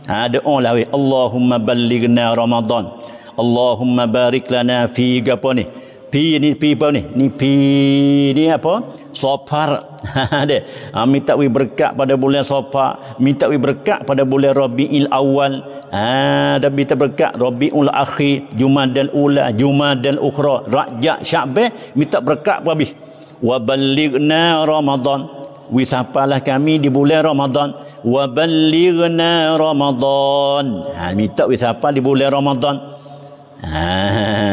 ha doa lah Allahumma ballighna ramadan Allahumma barik lana fi gapo ni P ni pi apa ni ni pi ni apa sofar ada [LAUGHS] ha, ah, minta we berkat pada bulan sofar minta we berkat pada bulan rabiul awal ha ah, ada minta berkat rabiul akhir dan ula dan ukhra rajab syaban minta berkat apa habis wa balighna ramadan we sampailah kami di bulan ramadan wa balighna ramadan ha minta we sampai di bulan ramadan ha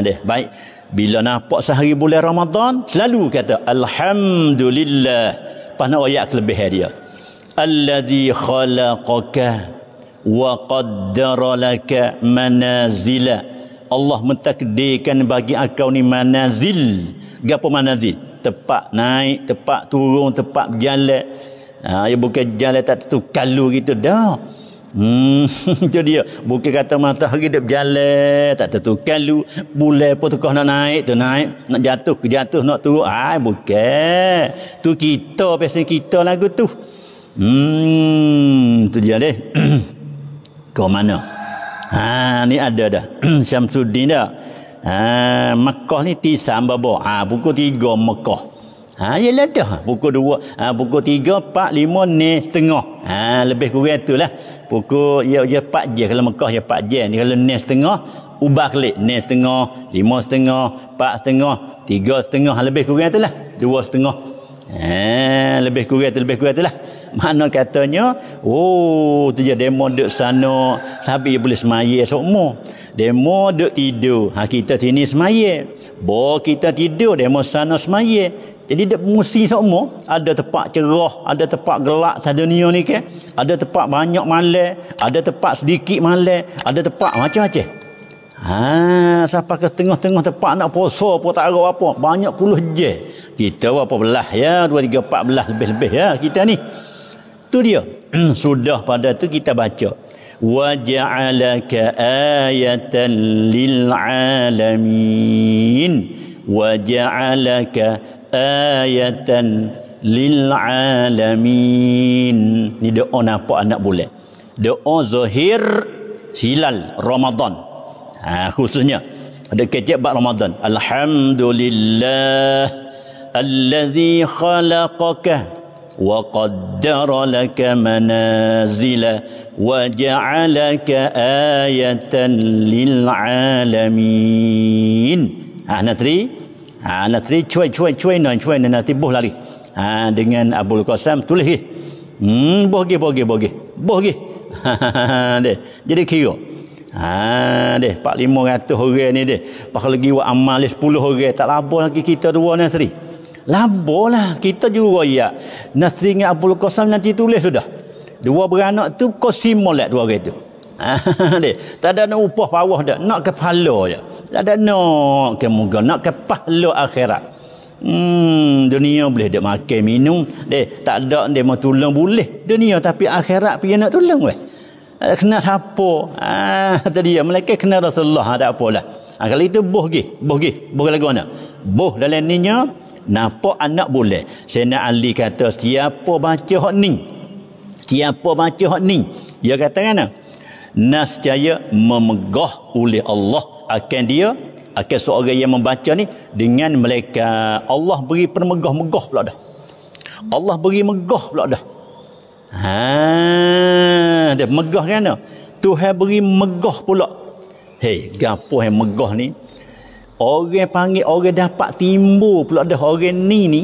deh baik bila nampak sehari bulan Ramadan selalu kata alhamdulillah pada ayat kelebih dia alladhi khalaqaka wa qaddara laka manazila Allah mentakdirkan bagi engkau ni manazil gapo manazil tempat naik tempat turun tempat berjalan ha ya bukan jalan tak tentu kalu gitu dah Hmm, itu [LAUGHS] dia. Bukit kata matahari dia berjalan, tak tentu kalu bulan pun tukar nak naik tu naik, nak jatuh ke jatuh nak turun. Ai bukan. Tu kita biasa kita lagu tu. Hmm, tu dia deh. [CLEARS THROAT] Ke mana? Ha, ni ada dah. [CLEARS THROAT] Syamsuddin dah. Ha, Mekah ni tisam babo. Ha, pukul 3 Mekah. Ha yalah dah pukul 2, ha, pukul 3, 4, 5 ni setengah. Ha lebih kurang itulah. Pukul ya ya pak je kalau Mekah ya pak je. Ni kalau ni setengah ubah kelik ni setengah, 5 setengah, 4 setengah, 3 setengah lebih kurang itulah. 2 setengah. Ha lebih kurang itu ha, lebih kurang itulah. Mana katanya Oh Itu je demo duduk sano, Sabi boleh semaya Sokmo Demo duduk tidur ha, Kita sini semaya Bo kita tidur Demo sano semaya jadi dia mesti semua ada tempat cerah, ada tempat gelak tadi dunia ni ke. Ada tempat banyak malam, ada tempat sedikit malam, ada tempat macam-macam. Ha, siapa ke tengah-tengah tempat nak puasa apa tak ada apa, banyak puluh je. Kita apa belah ya, 2 3 4 belah lebih-lebih ya kita ni. Tu dia. Hmm, sudah pada tu kita baca. Wa ja'alaka ayatan lil alamin. Wa ja'alaka ayatan lil alamin ni doa napa anak boleh on zahir hilal ramadan ha, khususnya ada kecik bab ramadan alhamdulillah allazi khalaqaka wa qaddara laka manazila wa ja'alaka ayatan lil alamin ha, nak terima Ha, cuy cuy cuy cuai nanti cuai nanti boh lari. Ha, dengan Abdul Qasim tulis. Hmm, boh gi boh gi boh gi. Boh gi. Ha, [LAUGHS] Jadi kira. Ha deh 4500 orang ni deh. Pak lagi buat amal 10 orang tak labo lagi kita dua nasri. Labo lah kita juga ya. Nasri dengan Abdul Qasim nanti tulis sudah. Dua beranak tu Qasim molek dua orang tu. [LAUGHS] Ha deh. Tak ada nak upah pawah dah. Nak kepala je. Ya ada nak ke muka nak ke pahlu akhirat hmm dunia boleh dia makan minum dia tak ada dia mau tolong boleh dunia tapi akhirat pergi nak tolong weh eh, kena siapa ah [LAUGHS] tadi ya mereka kena Rasulullah ah, tak apalah ah, kalau itu boh gih boh gih boh lagu mana boh dalam ninya napa anak boleh Sayyidina Ali kata siapa baca hak ni siapa baca hak ni dia kata kan nas jaya memegah oleh Allah akan dia akan seorang yang membaca ni dengan mereka Allah beri permegah-megah pula dah. Allah beri megah pula dah. Ha, dia megah kan dah. Tuhan beri megah pula. Hey, gapo yang megah ni? Orang panggil orang dapat timbul pula dah orang ni ni.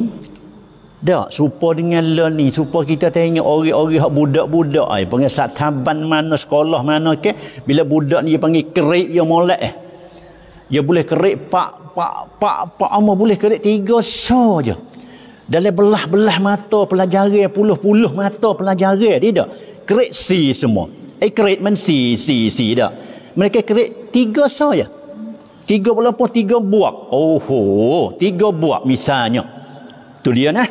Dak, serupa dengan le ni, serupa kita tengok orang-orang hak budak-budak ai panggil sataban mana sekolah mana ke, bila budak ni dia panggil kerik dia molek eh dia boleh kerik pak pak pak pak ama boleh kerik tiga so je dalam belah-belah mata pelajari puluh-puluh mata pelajari tidak kerik si semua eh kerik men si si si tak mereka kerik tiga so je tiga berapa tiga buak oh ho tiga buak misalnya tu dia nah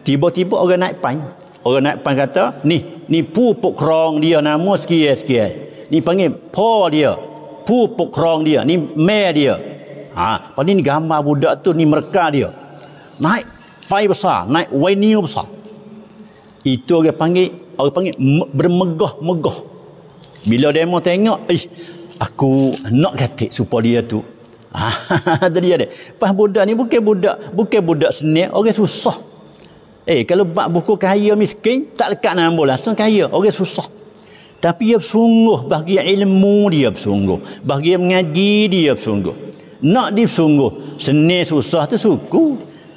tiba-tiba orang naik pan orang naik pan kata ni ni pupuk krong dia nama sekian-sekian ni panggil po dia Pupuk pok dia. Ni me dia. Ha. Pada ni gambar budak tu ni mereka dia. Naik pai besar. Naik wainio besar. Itu orang panggil. Orang panggil bermegah-megah. Bila demo tengok. Eh. Aku nak katik supaya dia tu. Ha. Jadi ada. Pas budak ni bukan budak. Bukan budak seni. Orang susah. Eh kalau bak buku kaya miskin. Tak lekat dengan bola. Langsung kaya. Orang susah. Tapi ia bersungguh bagi ilmu dia bersungguh. Bagi mengaji dia bersungguh. Nak dia bersungguh. Seni susah tu suku.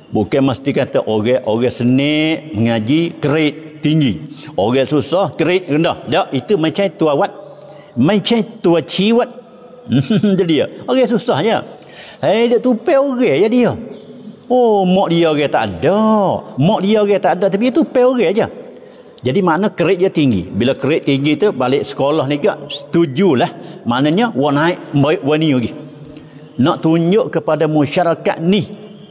Bukan mesti kata orang-orang seni mengaji kerit tinggi. Orang susah kerit rendah. Tak, itu macam tu awak. Macam tu ciwat. Itu [LAUGHS] dia. Ya, orang susah je. Hei, eh, dia tupai orang je dia. Oh, mak dia orang tak ada. Mak dia orang tak ada. Tapi itu tupai orang je. Jadi makna kerik dia tinggi. Bila kerik tinggi tu balik sekolah ni ke lah. maknanya wa naik baik wani lagi. Nak tunjuk kepada masyarakat ni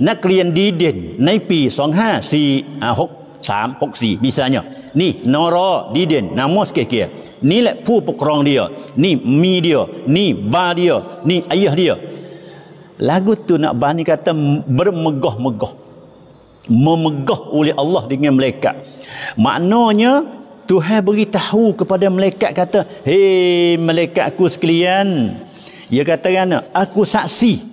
nak klien didin naipi songha si ahok ha, sam hok si misalnya ni noro didin nama sikit-sikit ni lah pu pekerong dia ni mi dia ni ba dia ni ayah dia lagu tu nak bani kata bermegah-megah memegah oleh Allah dengan malaikat. Maknanya Tuhan beritahu kepada malaikat kata, "Hei malaikat aku sekalian, dia kata kerana aku saksi.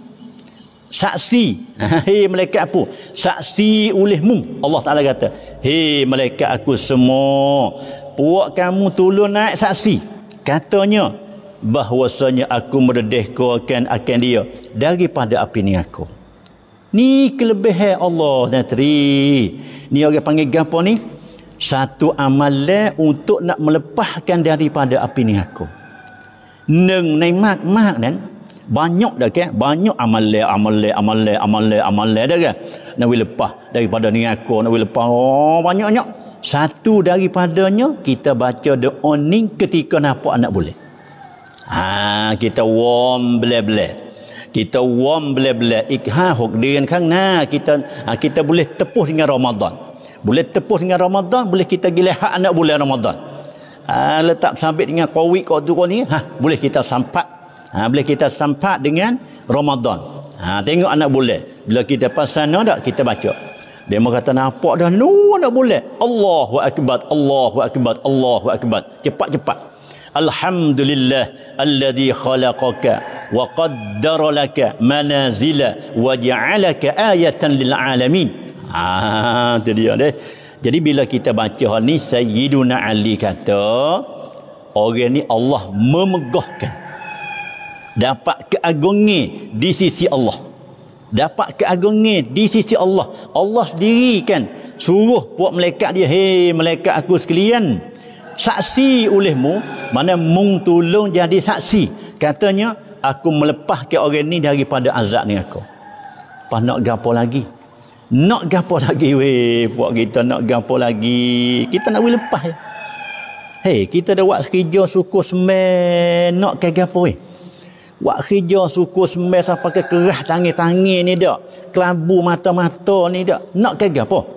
Saksi. [LAUGHS] Hei malaikat apa? Saksi olehmu." Allah Taala kata, "Hei malaikat aku semua, puak kamu tolong naik saksi." Katanya bahwasanya aku merdekakan akan dia daripada api ni aku Ni kelebihan Allah Natri. teri. Ni orang panggil gapo ni? Satu amalan untuk nak melepaskan daripada api ni aku. Neng nai mak mak kan? Banyak dah kan? Banyak amalan, amalan, amalan, amalan, amalan dah kan? Nak lepas daripada ni aku. Nak lepas oh, banyak-banyak. Satu daripadanya kita baca the awning ketika nampak anak boleh. Ha, kita warm bleh-bleh kita warm bela bila ikha hok dengan kang na kita ha, kita boleh tepuh dengan Ramadan boleh tepuh dengan Ramadan boleh kita gila hak anak bulan Ramadan ha, letak sambit dengan covid kau tu kau ni ha, boleh kita sampak ha, boleh kita sampak dengan Ramadan ha, tengok anak boleh bila kita pasal no, tak kita baca dia mau kata nampak dah no anak boleh Allahu akbar Allahu akbar Allahu akbar cepat-cepat Alhamdulillah alladhi khalaqaka wa qaddara laka manazila wa ja'alaka ayatan lil alamin. Ah, ha, tu dia deh. Jadi bila kita baca hal ni Sayyiduna Ali kata orang ni Allah memegahkan dapat keagungan di sisi Allah dapat keagungan di sisi Allah Allah sendiri kan suruh buat malaikat dia hei malaikat aku sekalian saksi olehmu mana mung tolong jadi saksi katanya aku melepas ke orang ni daripada azab ni aku pas nak gapo lagi nak gapo lagi weh buat kita nak gapo lagi kita nak lepas ya. hei kita dah buat kerja suku semen nak ke gapo weh buat kerja suku semen sampai ke kerah tangi tangih ni dak kelabu mata-mata ni dak nak ke gapo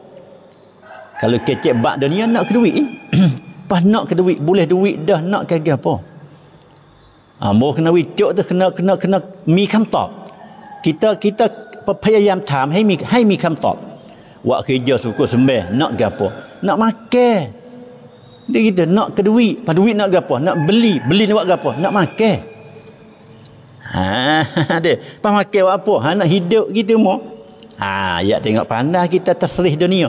kalau kecek bak dunia nak ke duit eh? [CLEARS THROAT] pas nak ke duit boleh duit dah nak ke agak apa ha, mau kena wicok tu kena kena kena mi kam top kita kita perpayayam tam hai mi hai mi kam top wak kerja suku sembah nak ke apa nak makan dia kita nak ke duit pas duit nak ke apa nak beli beli nak ke apa nak makan ha ada [LAUGHS] pas makan apa ha nak hidup kita mau ha ya tengok pandah kita tasrih dunia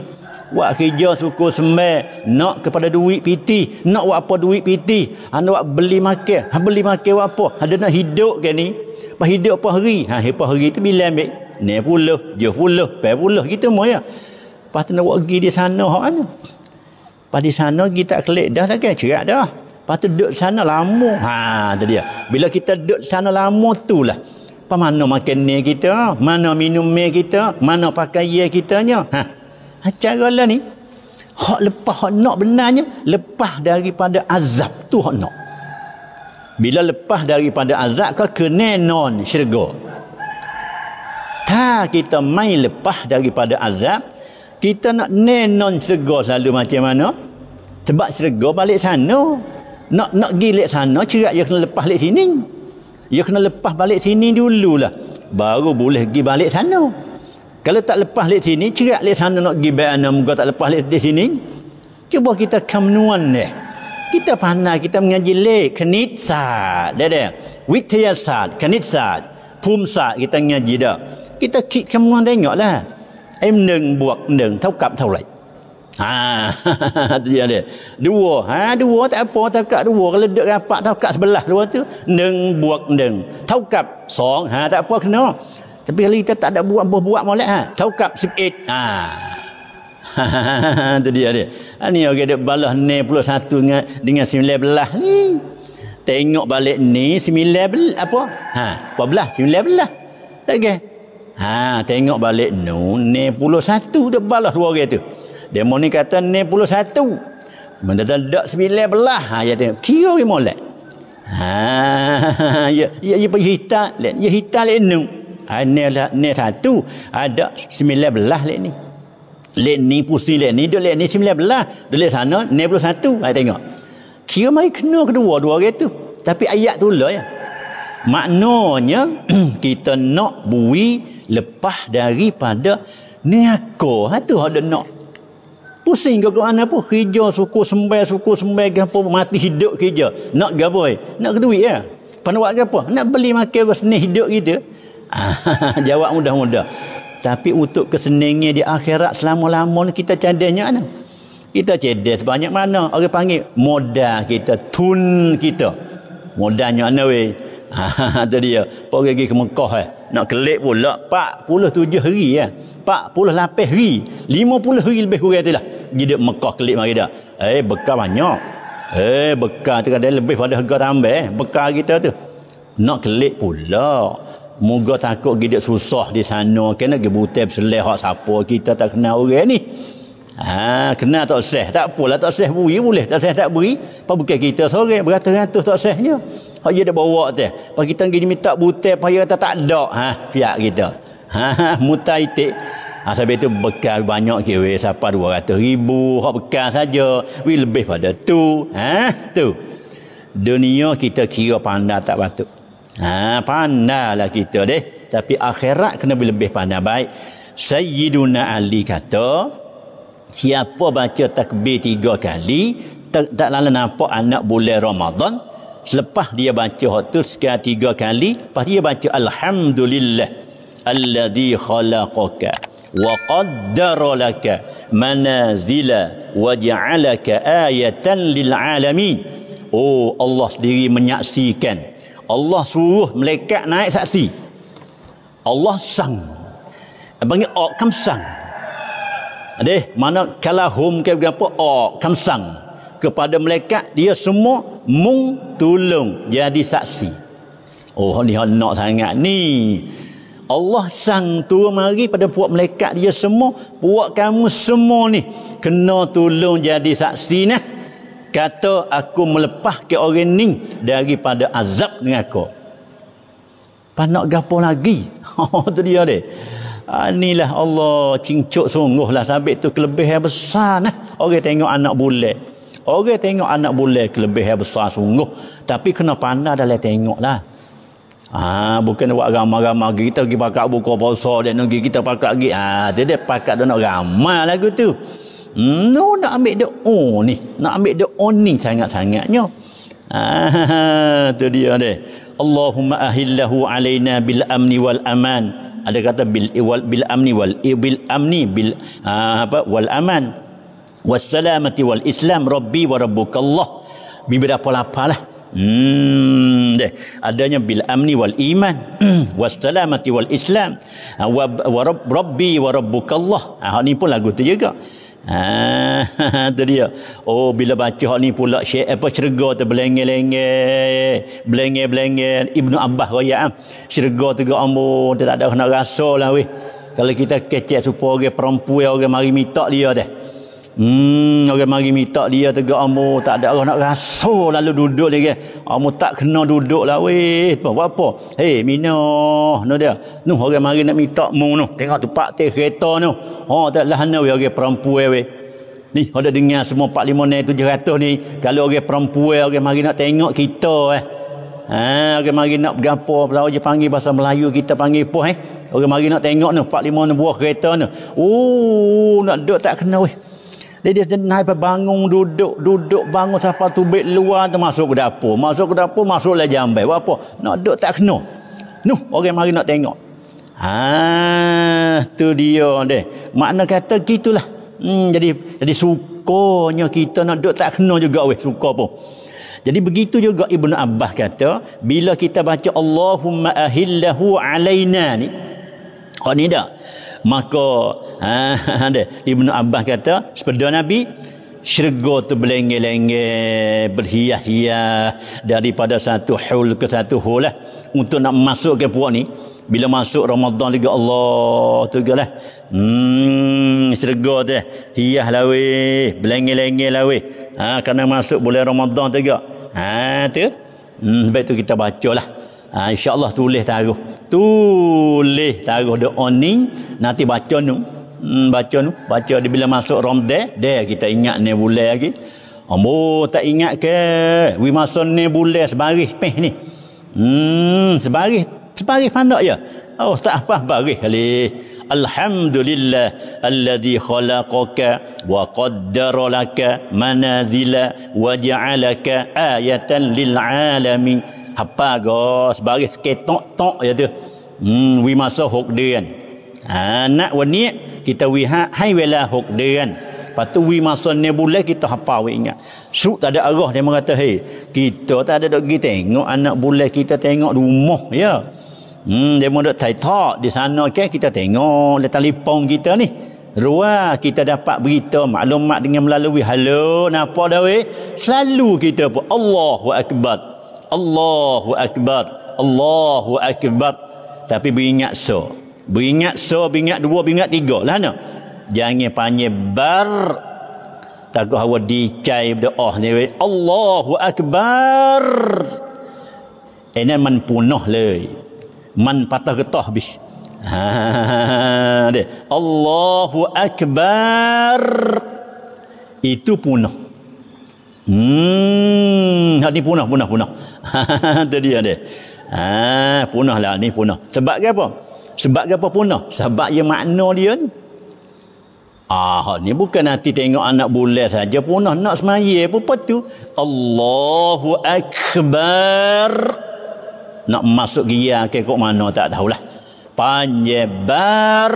buat kerja suku semai nak kepada duit piti nak buat apa duit piti anda buat beli makan ha, beli makan buat apa ada nak hidup ke ni apa hidup apa hari ha, apa hari tu bila ambil ni puluh dia puluh pay puluh kita mau ya lepas tu nak buat pergi di sana hak mana lepas di sana kita tak kelek dah dah kan cerak dah lepas tu duduk sana lama ha tu dia bila kita duduk sana lama tu lah mana makan ni kita mana minum ni kita mana pakaian kitanya ha Acara lah ni. Hak lepas, hak nak benarnya. Lepas daripada azab tu hak nak. Bila lepas daripada azab, kau kena non syurga. Tak kita main lepas daripada azab, kita nak nenon syurga selalu macam mana? Sebab syurga balik sana. Nak nak gilik sana, cerak dia kena lepas balik sini. Dia kena lepas balik sini dululah. Baru boleh pergi balik sana. Kalau tak lepas di sini, cerak di sana nak pergi baik anak muka tak lepas di sini. Cuba kita kamnuan ni. Kita pandai, kita mengaji lek, kenit saat. Dia dia. Wittaya saat, kenit saat. Pum saat kita mengaji dah. Kita kik kamnuan tengok lah. M1 buat 1, tau kap tau lah. Haa, [LAUGHS] tu dia dia. Dua, ha, dua tak apa, tak kak dua. Kalau duduk rapat, tau kak sebelah dua tu. 1 buat 1, tau kap song, ha, tak apa kena. Tapi kalau kita tak ada buat buat molek ha. Taukap sepit. Ha. Itu dia dia. Ha, ni orang dia balah 91 dengan dengan 19 ni. Tengok balik ni 19 apa? Ha, apa belah? 19. Okey. Ha, tengok balik nu 91 dia balah dua orang tu. Demo ni kata 91. Mendadak dak 19. Ha, ya tengok. Kira ke molek? Ha, ya ya ya pergi hitam, ya hitam lenung. Ha, ni ni satu ada 19 lek ni lek ni pusing lek ni dok lek ni 19 dok lek sana 91 ai ha, tengok kira mai kena kedua dua orang tu tapi ayat tu lah ya maknanya [CLEARS THROAT] kita nak bui lepas daripada niako ha tu ada nak pusing ke mana apa kerja suku sembah suku sembah gapo mati hidup kerja nak gapo eh? nak duit ya Panuat ke apa? Nak beli makan ke sini hidup kita. [LAUGHS] jawab mudah-mudah. Tapi untuk kesenangnya di akhirat selama-lama kita cadangnya mana? Kita cedek sebanyak mana? Orang panggil modal kita, tun kita. Modalnya mana weh? [LAUGHS] Itu dia. Pak pergi ke Mekah eh. Nak kelik pula. 47 hari ya. Eh. 48 hari. Lima puluh hari lebih kurang tu lah. Jadi Mekah kelik mari dah. Eh bekal banyak. Eh bekal tu kadang lebih pada harga tambah eh. Bekal kita tu. Nak kelik pula. Moga takut kita susah di sana. Kena kita butir berselih hak siapa. Kita tak kenal orang ni. Ha, kenal tak seh. Tak apalah tak seh beri. Boleh tak seh tak beri. Apa bukan kita sore. Beratus-ratus tak sehnya. Hak dia dah bawa tu. Apa kita pergi minta butir. Apa dia kata tak ada. Ha, pihak kita. Ha, [LAUGHS] muta itik. Ha, sampai tu bekal banyak ke. Weh, dua 200 ribu. Hak bekal saja. Weh, lebih pada tu. Ha, tu. Dunia kita kira pandai tak patut. Ha, pandalah kita deh. Tapi akhirat kena lebih, lebih pandai baik. Sayyiduna Ali kata, siapa baca takbir tiga kali, tak, tak lalu nampak anak bulan Ramadan, selepas dia baca hotel sekian tiga kali, lepas dia baca Alhamdulillah, alladhi khalaqaka wa qaddara laka manazila wa ja'alaka ayatan lil alamin. Oh Allah sendiri menyaksikan Allah suruh malaikat naik saksi. Allah sang. Bagi ok kam sang. Adih, mana kalah kalahum ke berapa ok kam sang. Kepada malaikat dia semua mung tolong jadi saksi. Oh, ni nak sangat ni. Allah sang tu mari pada puak malaikat dia semua. Puak kamu semua ni. Kena tolong jadi saksi ni kata aku melepah ke orang ni daripada azab dengan aku panak gapo lagi [LAUGHS] tu dia deh ah, Allah cincuk sungguh lah sampai tu kelebihan besar nah. orang tengok anak bulat orang tengok anak bulat kelebihan besar sungguh tapi kena pandai dalam tengok lah Ah, bukan buat ramah-ramah kita pergi pakat buku puasa dan pergi kita pakat lagi. Ah, dia dia pakat dia nak ramah lagu tu. No nak ambil the O ni. Nak ambil the O ni sangat-sangatnya. Ah, [LAUGHS] tu dia deh. Allahumma ahillahu alaina bil amni wal aman. Ada kata bil wal bil amni wal eh, bil amni bil ah, apa wal aman. Wassalamati wal islam rabbi wa rabbukallah. Beberapa lapar lah. Hmm, deh. Adanya bil amni wal iman, [CLEARS THROAT] wassalamati wal islam, ah, wa, wa rabbi wa rabbukallah. Ah, ni pun lagu tu juga. Ha, [LAUGHS] tu dia. Oh, bila baca hal ni pula, syek apa syurga tu belenge-lenge. Belenge-belenge. Ibnu Abbas raya. Ha? Ah. Syurga tu ke ambun. Dia tak ada nak rasa lah weh. Kalau kita kecek supaya orang perempuan, orang mari minta dia dah. Hmm, orang mari minta dia tegak ambo tak ada orang nak rasa lalu duduk dia. Ambo tak kena duduk lah weh. Apa apa? Hei, mino, no dia. Nu orang mari nak minta mu nu. Tengok tu pak teh kereta nu. Ha, oh, tak lah weh, orang perempuan weh. Ni, ada dengar semua Pak Lima ni, tujuh ratus ni. Kalau orang perempuan, orang mari nak tengok kita eh. Ha, orang mari nak gapo. pelawa je panggil bahasa Melayu kita panggil puh eh. Orang mari nak tengok ni, Pak Lima ni buah kereta ni. Oh, nak duduk tak kena weh. Lady Denai bangun duduk duduk bangun sampai tubik luar tu masuk ke dapur. Masuk ke dapur masuk lah jambai. Apa? Nak duduk tak kena. Nuh, orang mari nak tengok. Ha, tu dia deh. Makna kata gitulah. Hmm, jadi jadi sukonya kita nak duduk tak kena juga weh suka pun. Jadi begitu juga Ibnu Abbas kata, bila kita baca Allahumma ahillahu alaina ni. Kau oh, ni dah maka ha, [LAUGHS] Ibnu Abbas kata seperti Nabi syurga tu berlengeh-lengeh berhiah-hiah daripada satu hul ke satu hul lah untuk nak masuk ke puak ni bila masuk Ramadan juga Allah tu juga lah hmm, syurga tu hiah lah weh berlengeh-lengeh lah ha, kerana masuk bulan Ramadan tu juga ha, tu hmm, baik tu kita baca lah Ha, InsyaAllah tulis taruh. Tulis taruh the awning. Nanti baca ni. Hmm, baca ni. Baca dia bila masuk Ramadan. Dia kita ingat ni bulan lagi. Ambo tak ingat ke? We masuk ni bulan sebaris peh ni. Hmm, sebaris. Sebaris pandak ya. Oh tak apa baris kali. Alhamdulillah alladhi khalaqaka wa qaddara laka manazila wa ja'alaka ayatan lil alamin apa go sebaris ketok tok ya tu hmm we masa 6 bulan anak ha, nak kita kan. we ha, hai bela 6 bulan patu we masa ni bulan kita apa we ingat su tak ada arah dia mengata hei kita tak ada dok tengok anak bulan kita tengok rumah ya hmm dia mau dok tai di sana ke okay? kita tengok le lah telefon kita ni Ruah kita dapat berita maklumat dengan melalui halo napa dah we selalu kita pun Allahu akbar Allahu Akbar Allahu Akbar tapi beringat so beringat so beringat dua beringat tiga lah no jangan panggil bar takut hawa dicai berdoa oh, ni Allahu Akbar ini eh, man punah leh man patah getah bis [LAUGHS] ha, Allahu Akbar itu punah Hmm, hak punah punah punah. [LAUGHS] Itu dia dia. Ha, punahlah ni punah. Sebab ke apa? Sebab ke apa punah? Sebab yang makna dia ni. Ah, ni bukan hati tengok anak bule saja punah, nak semaya pun patu. Allahu akbar. Nak masuk gia ke kok mana tak tahulah. Panjebar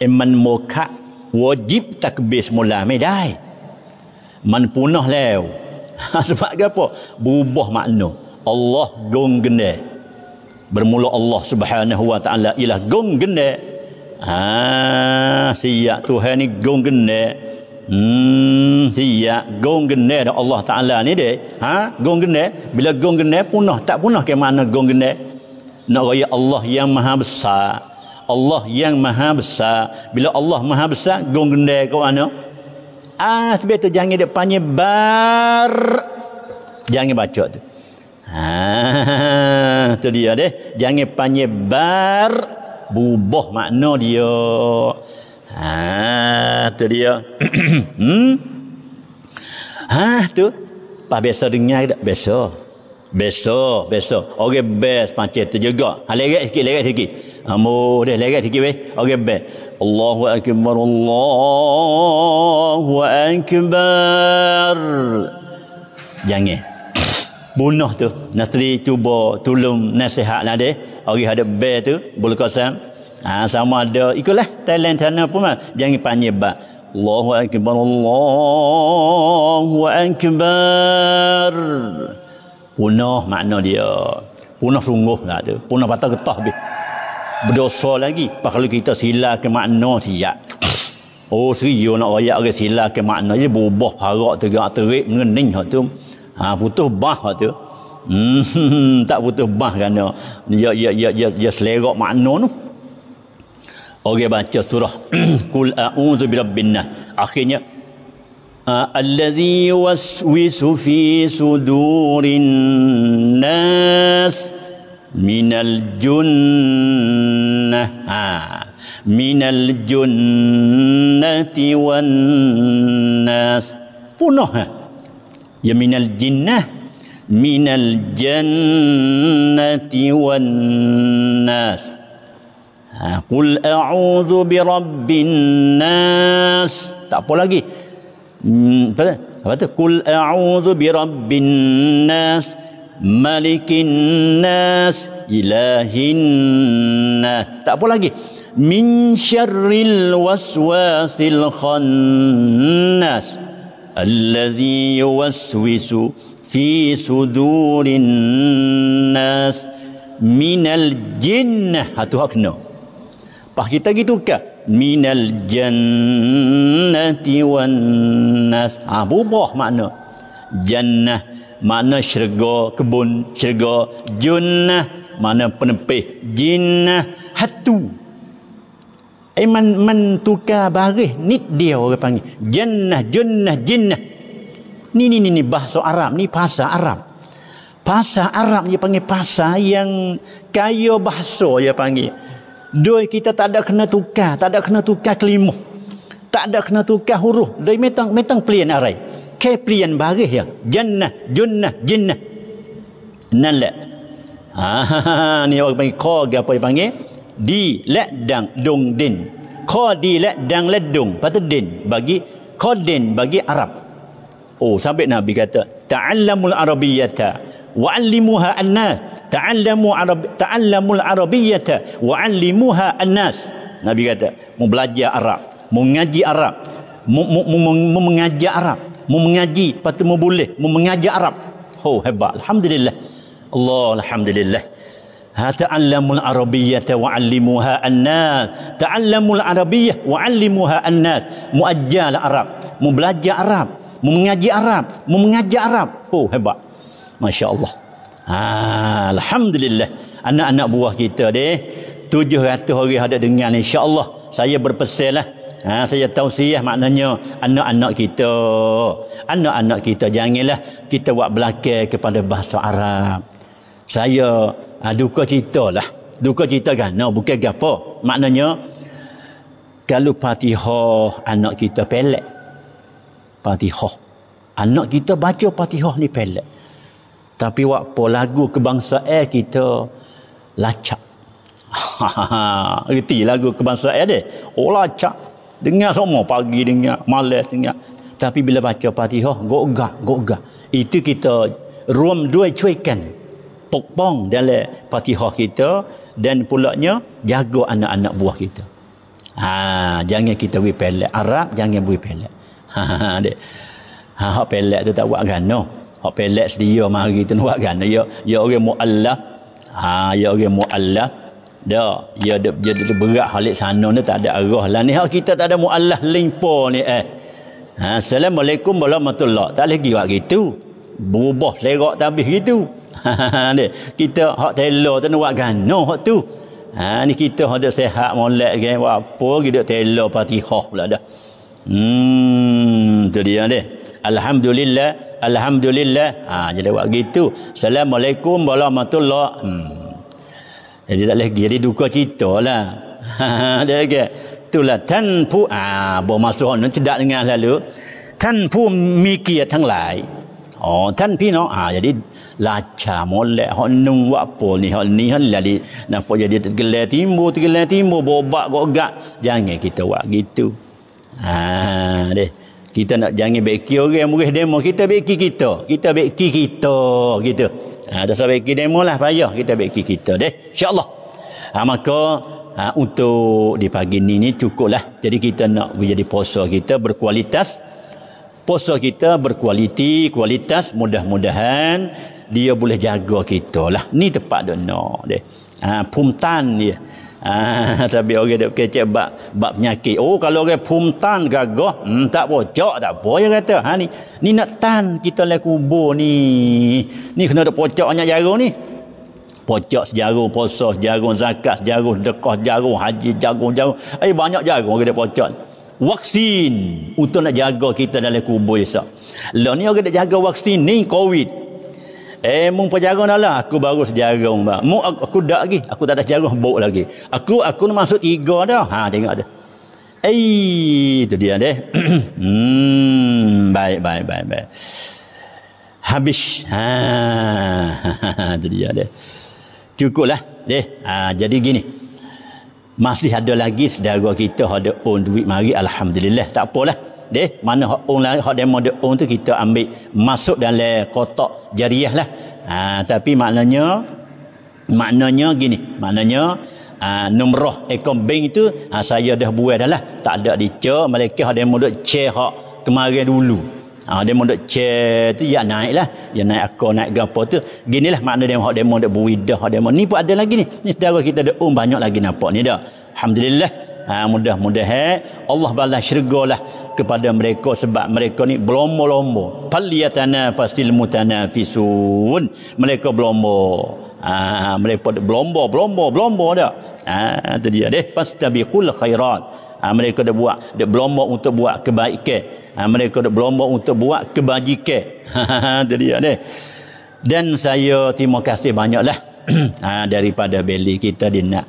iman muka wajib takbir semula medai man punah lew [LAUGHS] sebab apa berubah makna Allah gong gende bermula Allah subhanahu wa ta'ala ilah gong gende ha, siap Tuhan ni gong gende hmm, siap gong gende dah Allah ta'ala ni dek ha, gong gende bila gong gende punah tak punah ke mana gong gende nak raya Allah yang maha besar Allah yang maha besar bila Allah maha besar gong gende ke mana ah tu betul jangan dia panggil bar jangan baca tu ah [LAUGHS] tu dia deh jangan panggil bar bubuh makna dia ah tu dia [CLEARS THROAT] hmm ah tu pas biasa dengar tak biasa biasa biasa orang okay, best macam tu juga ha, lerat sikit lerat sikit amboh deh lerat sikit weh orang okay, best Allahu Akbar, Allahu Akbar. jangan bunuh tu Nasri cuba tolong nasihat lah dia orang ada bear tu boleh kosan ha, sama ada ikutlah Thailand, sana pun lah. jangan panggil bak Allahu Akbar Allahu Akbar punah makna dia punah sungguh lah tu punah patah getah habis berdosa lagi kalau kita silah ke makna siap oh serius nak rakyat ke silah ke makna je berubah parak tegak terik mengening hak tu ha, putus bah hak tu hmm, [LAUGHS] tak putus bah kerana dia, dia, dia, dia, dia selerak makna tu orang okay, baca surah kul [CLEARS THROAT] a'udzu birabbin akhirnya allazi waswisu fi sudurin nas minal junnah ha. minal junnati wan nas punah ha. ya minal jinnah minal jannati wan nas ha. qul a'udzu bi rabbin nas tak apa lagi hmm, apa tu qul a'udzu bi rabbin nas malikin nas ilahin nas tak apa lagi min syarril waswasil khannas alladhi yuwaswisu fi sudurin nas minal jinnah hatu hak no pah kita gitu ke minal jannati wan nas ha, ah bubuh makna jannah mana syurga kebun syurga junnah mana penepih jinnah hatu iman eh, man tukar baris ni dia orang panggil jannah junnah jinnah ni ni ni, bahasa Arab ni bahasa Arab bahasa Arab dia panggil bahasa yang kaya bahasa dia panggil doi kita tak ada kena tukar tak ada kena tukar kelimah tak ada kena tukar huruf doi metang metang pelian arai keplian baris ya jannah junnah jinnah nalak ah, ha, ha, ha, ha, ni orang panggil kog apa dia panggil di let dang dung din ko di let dang patut din bagi ko din bagi Arab oh sampai Nabi kata ta'allamul arabiyyata wa'allimuha annas ta'allamu arab ta'allamul arabiyyata wa'allimuha annas Nabi kata mau belajar Arab mau ngaji Arab mau mengajar Arab mengaji lepas tu boleh mengajar Arab oh hebat Alhamdulillah Allah Alhamdulillah ha ta'allamul arabiyyata wa'allimuha annas ta'allamul arabiyyah wa'allimuha annas muajjal lah Arab mau belajar Arab mau mengaji Arab mau mengajar Arab oh hebat Masya Allah ha, Alhamdulillah anak-anak buah kita deh 700 hari ada dengan insya Allah saya berpesan lah Ha, saya tausiah maknanya anak-anak kita. Anak-anak kita janganlah kita buat belakang kepada bahasa Arab. Saya ha, duka cerita lah. Duka cerita kan? No, bukan gapo. Maknanya, kalau patihah anak kita pelek. Patihah. Anak kita baca patihah ni pelek. Tapi waktu lagu kebangsaan kita lacak. [LAUGHS] Ha, ha, ha. Gerti lagu kebangsaan dia. Oh lacak. Dengar semua pagi dengar, malas dengar. Tapi bila baca Fatihah, gogah, gogah. Itu kita ruam dua cuikan. Pokpong dalam Fatihah kita dan pulaknya jaga anak-anak buah kita. Ha, jangan kita we pelak Arab, jangan we pelak. [LAUGHS] Ha, ha, ha, ha pelak tu tak buat gano. Hak pelak sedia mari tu buat gano. Ya, ya orang muallaf. Ha, ya orang muallaf. Dah, dia ada dia ada berat halik sana ni tak ada arah lah. Ni ha, kita tak ada muallah limpa ni eh. Ha, Assalamualaikum warahmatullahi. Tak lagi buat gitu. Berubah serak tak habis gitu. ni, ha, ha, kita hak telo tu nak buat gano hak tu. Ha, ni kita hak sehat molek ke apa kita telo Fatihah pula dah. Hmm, tu dia ni. Alhamdulillah, alhamdulillah. Ha, jadi buat gitu. Assalamualaikum warahmatullahi. Hmm. Jadi eh, tak lagi. Jadi duka cerita lah. [LAUGHS] Dia kata Itulah. Tan pu. Ah, bawa masuk. Nanti tidak dengar lalu. Tan pu mikir tang lai. Oh, tan pi no. Ah, jadi. Laca molek. Hak nung wakpo ni. Hak ni. Hak lali. Nampak jadi tergelai timbu. Tergelai timbu. Bobak kok gak. Jangan kita buat gitu. Ah, deh. Kita nak jangan beki orang murid demo. Kita beki kita. Kita beki kita. Gitu. Ha, tak sebab bagi demo lah payah kita bagi kita deh. InsyaAllah. Ha, maka ha, untuk di pagi ni ni cukup lah. Jadi kita nak menjadi puasa kita berkualitas. Puasa kita berkualiti, kualitas mudah-mudahan dia boleh jaga kita lah. Ni tempat dia nak deh. Ha, pumtan dia. Ah, [LAUGHS] tapi orang dia kecek bab bab penyakit. Oh, kalau orang pumtan gagah, hmm, tak apa, cok tak apa dia kata. Ha ni, ni nak tan kita lek kubur ni. Ni kena ada pocok banyak jarum ni. Pocok sejarum, puasa sejarum, zakat sejarum, dekah sejarum, haji sejarum, jarum. Eh banyak jarum orang dia pocok. Vaksin untuk nak jaga kita dalam kubur esok. Lah ni orang dia jaga vaksin ni COVID. Eh, mu penjaga dah lah. Aku baru sejarung. Bang. Mu aku, aku dah lagi. Aku tak ada sejarung. Buk lagi. Aku, aku nak masuk tiga dah. Ha, tengok tu. Eh, itu dia deh. [CLEARS THROAT] hmm, baik, baik, baik, baik. Habis. Ha, itu [LAUGHS] dia deh. Cukup lah. Deh. Ha, jadi gini. Masih ada lagi sedara kita ada on duit mari. Alhamdulillah. Tak apalah deh mana orang online lah, hak demo de orang tu kita ambil masuk dalam kotak jariah lah ha, tapi maknanya maknanya gini maknanya ha, numrah ekon bank itu ha, saya dah buat dah lah tak ada dicer, cek mereka ada yang mudah cek hak kemarin dulu ha, dia mau duk tu ya naik lah ya naik aku naik gapa tu gini lah makna dia dia mau duk buidah dia mau ni pun ada lagi ni ni sedara kita ada um banyak lagi nampak ni dah Alhamdulillah Ha, mudah-mudahan mudah Allah balas syurga lah kepada mereka sebab mereka ni berlomba-lomba. Falyatana fasil mutanafisun. Mereka berlomba. Ha, mereka berlomba, berlomba, berlomba dah. Ha, itu dia. dia Deh, pastabiqul khairat. Ha, mereka dah buat, dah berlomba untuk buat kebaikan. Ha, mereka dah berlomba untuk buat kebajikan. Ha, itu dia. Deh. Dan saya terima kasih banyaklah [CLEARS THROAT] ha, daripada beli kita di nak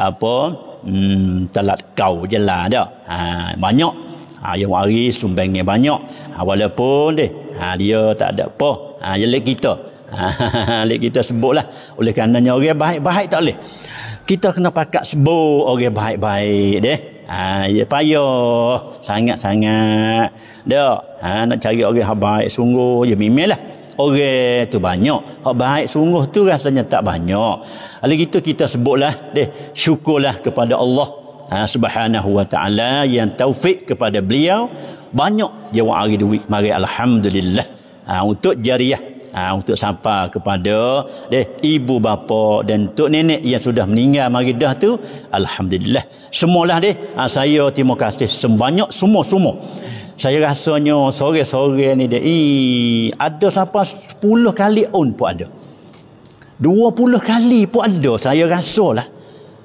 apa hmm, telat kau je lah dia. Ha, banyak. Ha, yang hari sumbangnya banyak. Ha, walaupun deh, ha, dia tak ada apa. Ha, jelek kita. Ha, jelek [LAUGHS] kita sebutlah. Oleh kerana orang baik-baik tak boleh. Kita kena pakat sebut orang baik-baik deh. Ha, ya payah. Sangat-sangat. Dia ha, nak cari orang baik sungguh. Ya mimil lah orang tu banyak. Hak baik sungguh tu rasanya tak banyak. Kalau gitu kita sebutlah deh syukurlah kepada Allah ha, Subhanahu wa taala yang taufik kepada beliau banyak jawab hari duit. Mari alhamdulillah. Ha, untuk jariah Ha, untuk sampai kepada deh ibu bapa dan tok nenek yang sudah meninggal mari dah tu alhamdulillah semualah deh ha, saya terima kasih sebanyak semua-semua saya rasanya sore-sore ni dia ada sampai 10 kali on pun ada 20 kali pun ada saya lah.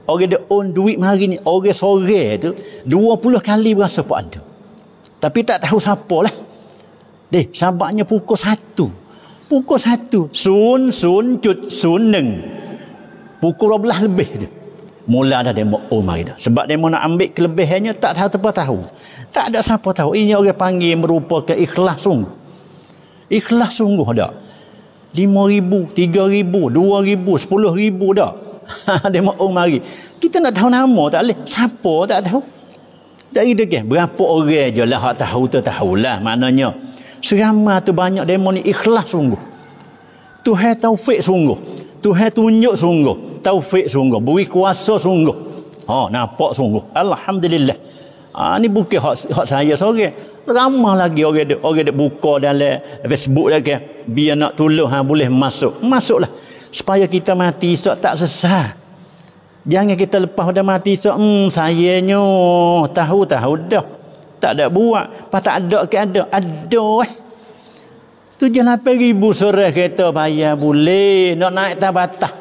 orang dia on duit mari ni orang sore tu 20 kali berasa pun ada tapi tak tahu siapa lah deh sabaknya pukul satu, pukul satu, sun sun cut sun neng pukul 12 lebih dia mula dah demo oh mari dah sebab demo nak ambil kelebihannya tak tahu apa tahu tak ada siapa tahu ini orang panggil merupakan ikhlas sungguh ikhlas sungguh dah 5000 3000 2000 10000 dah [LAUGHS] demo oh mari kita nak tahu nama tak leh siapa tak tahu ada dekat berapa orang je lah tahu tak tahulah maknanya serama tu banyak demo ni ikhlas sungguh Tuhan taufik sungguh Tuhan tunjuk sungguh taufik sungguh. Beri kuasa sungguh. Ha, nampak sungguh. Alhamdulillah. Ha, ni bukan hak, hak saya seorang. Ramah lagi orang okay. Orang dia buka dalam Facebook okay. Biar nak tolong ha, boleh masuk. Masuklah. Supaya kita mati esok tak sesah. Jangan kita lepas dah mati esok. Hmm, saya Tahu, tahu dah. Tak ada buat. Lepas tak ada ke ada. Ada eh. Setuju lah. Peribu surah kereta bayar boleh. Nak naik tak batas.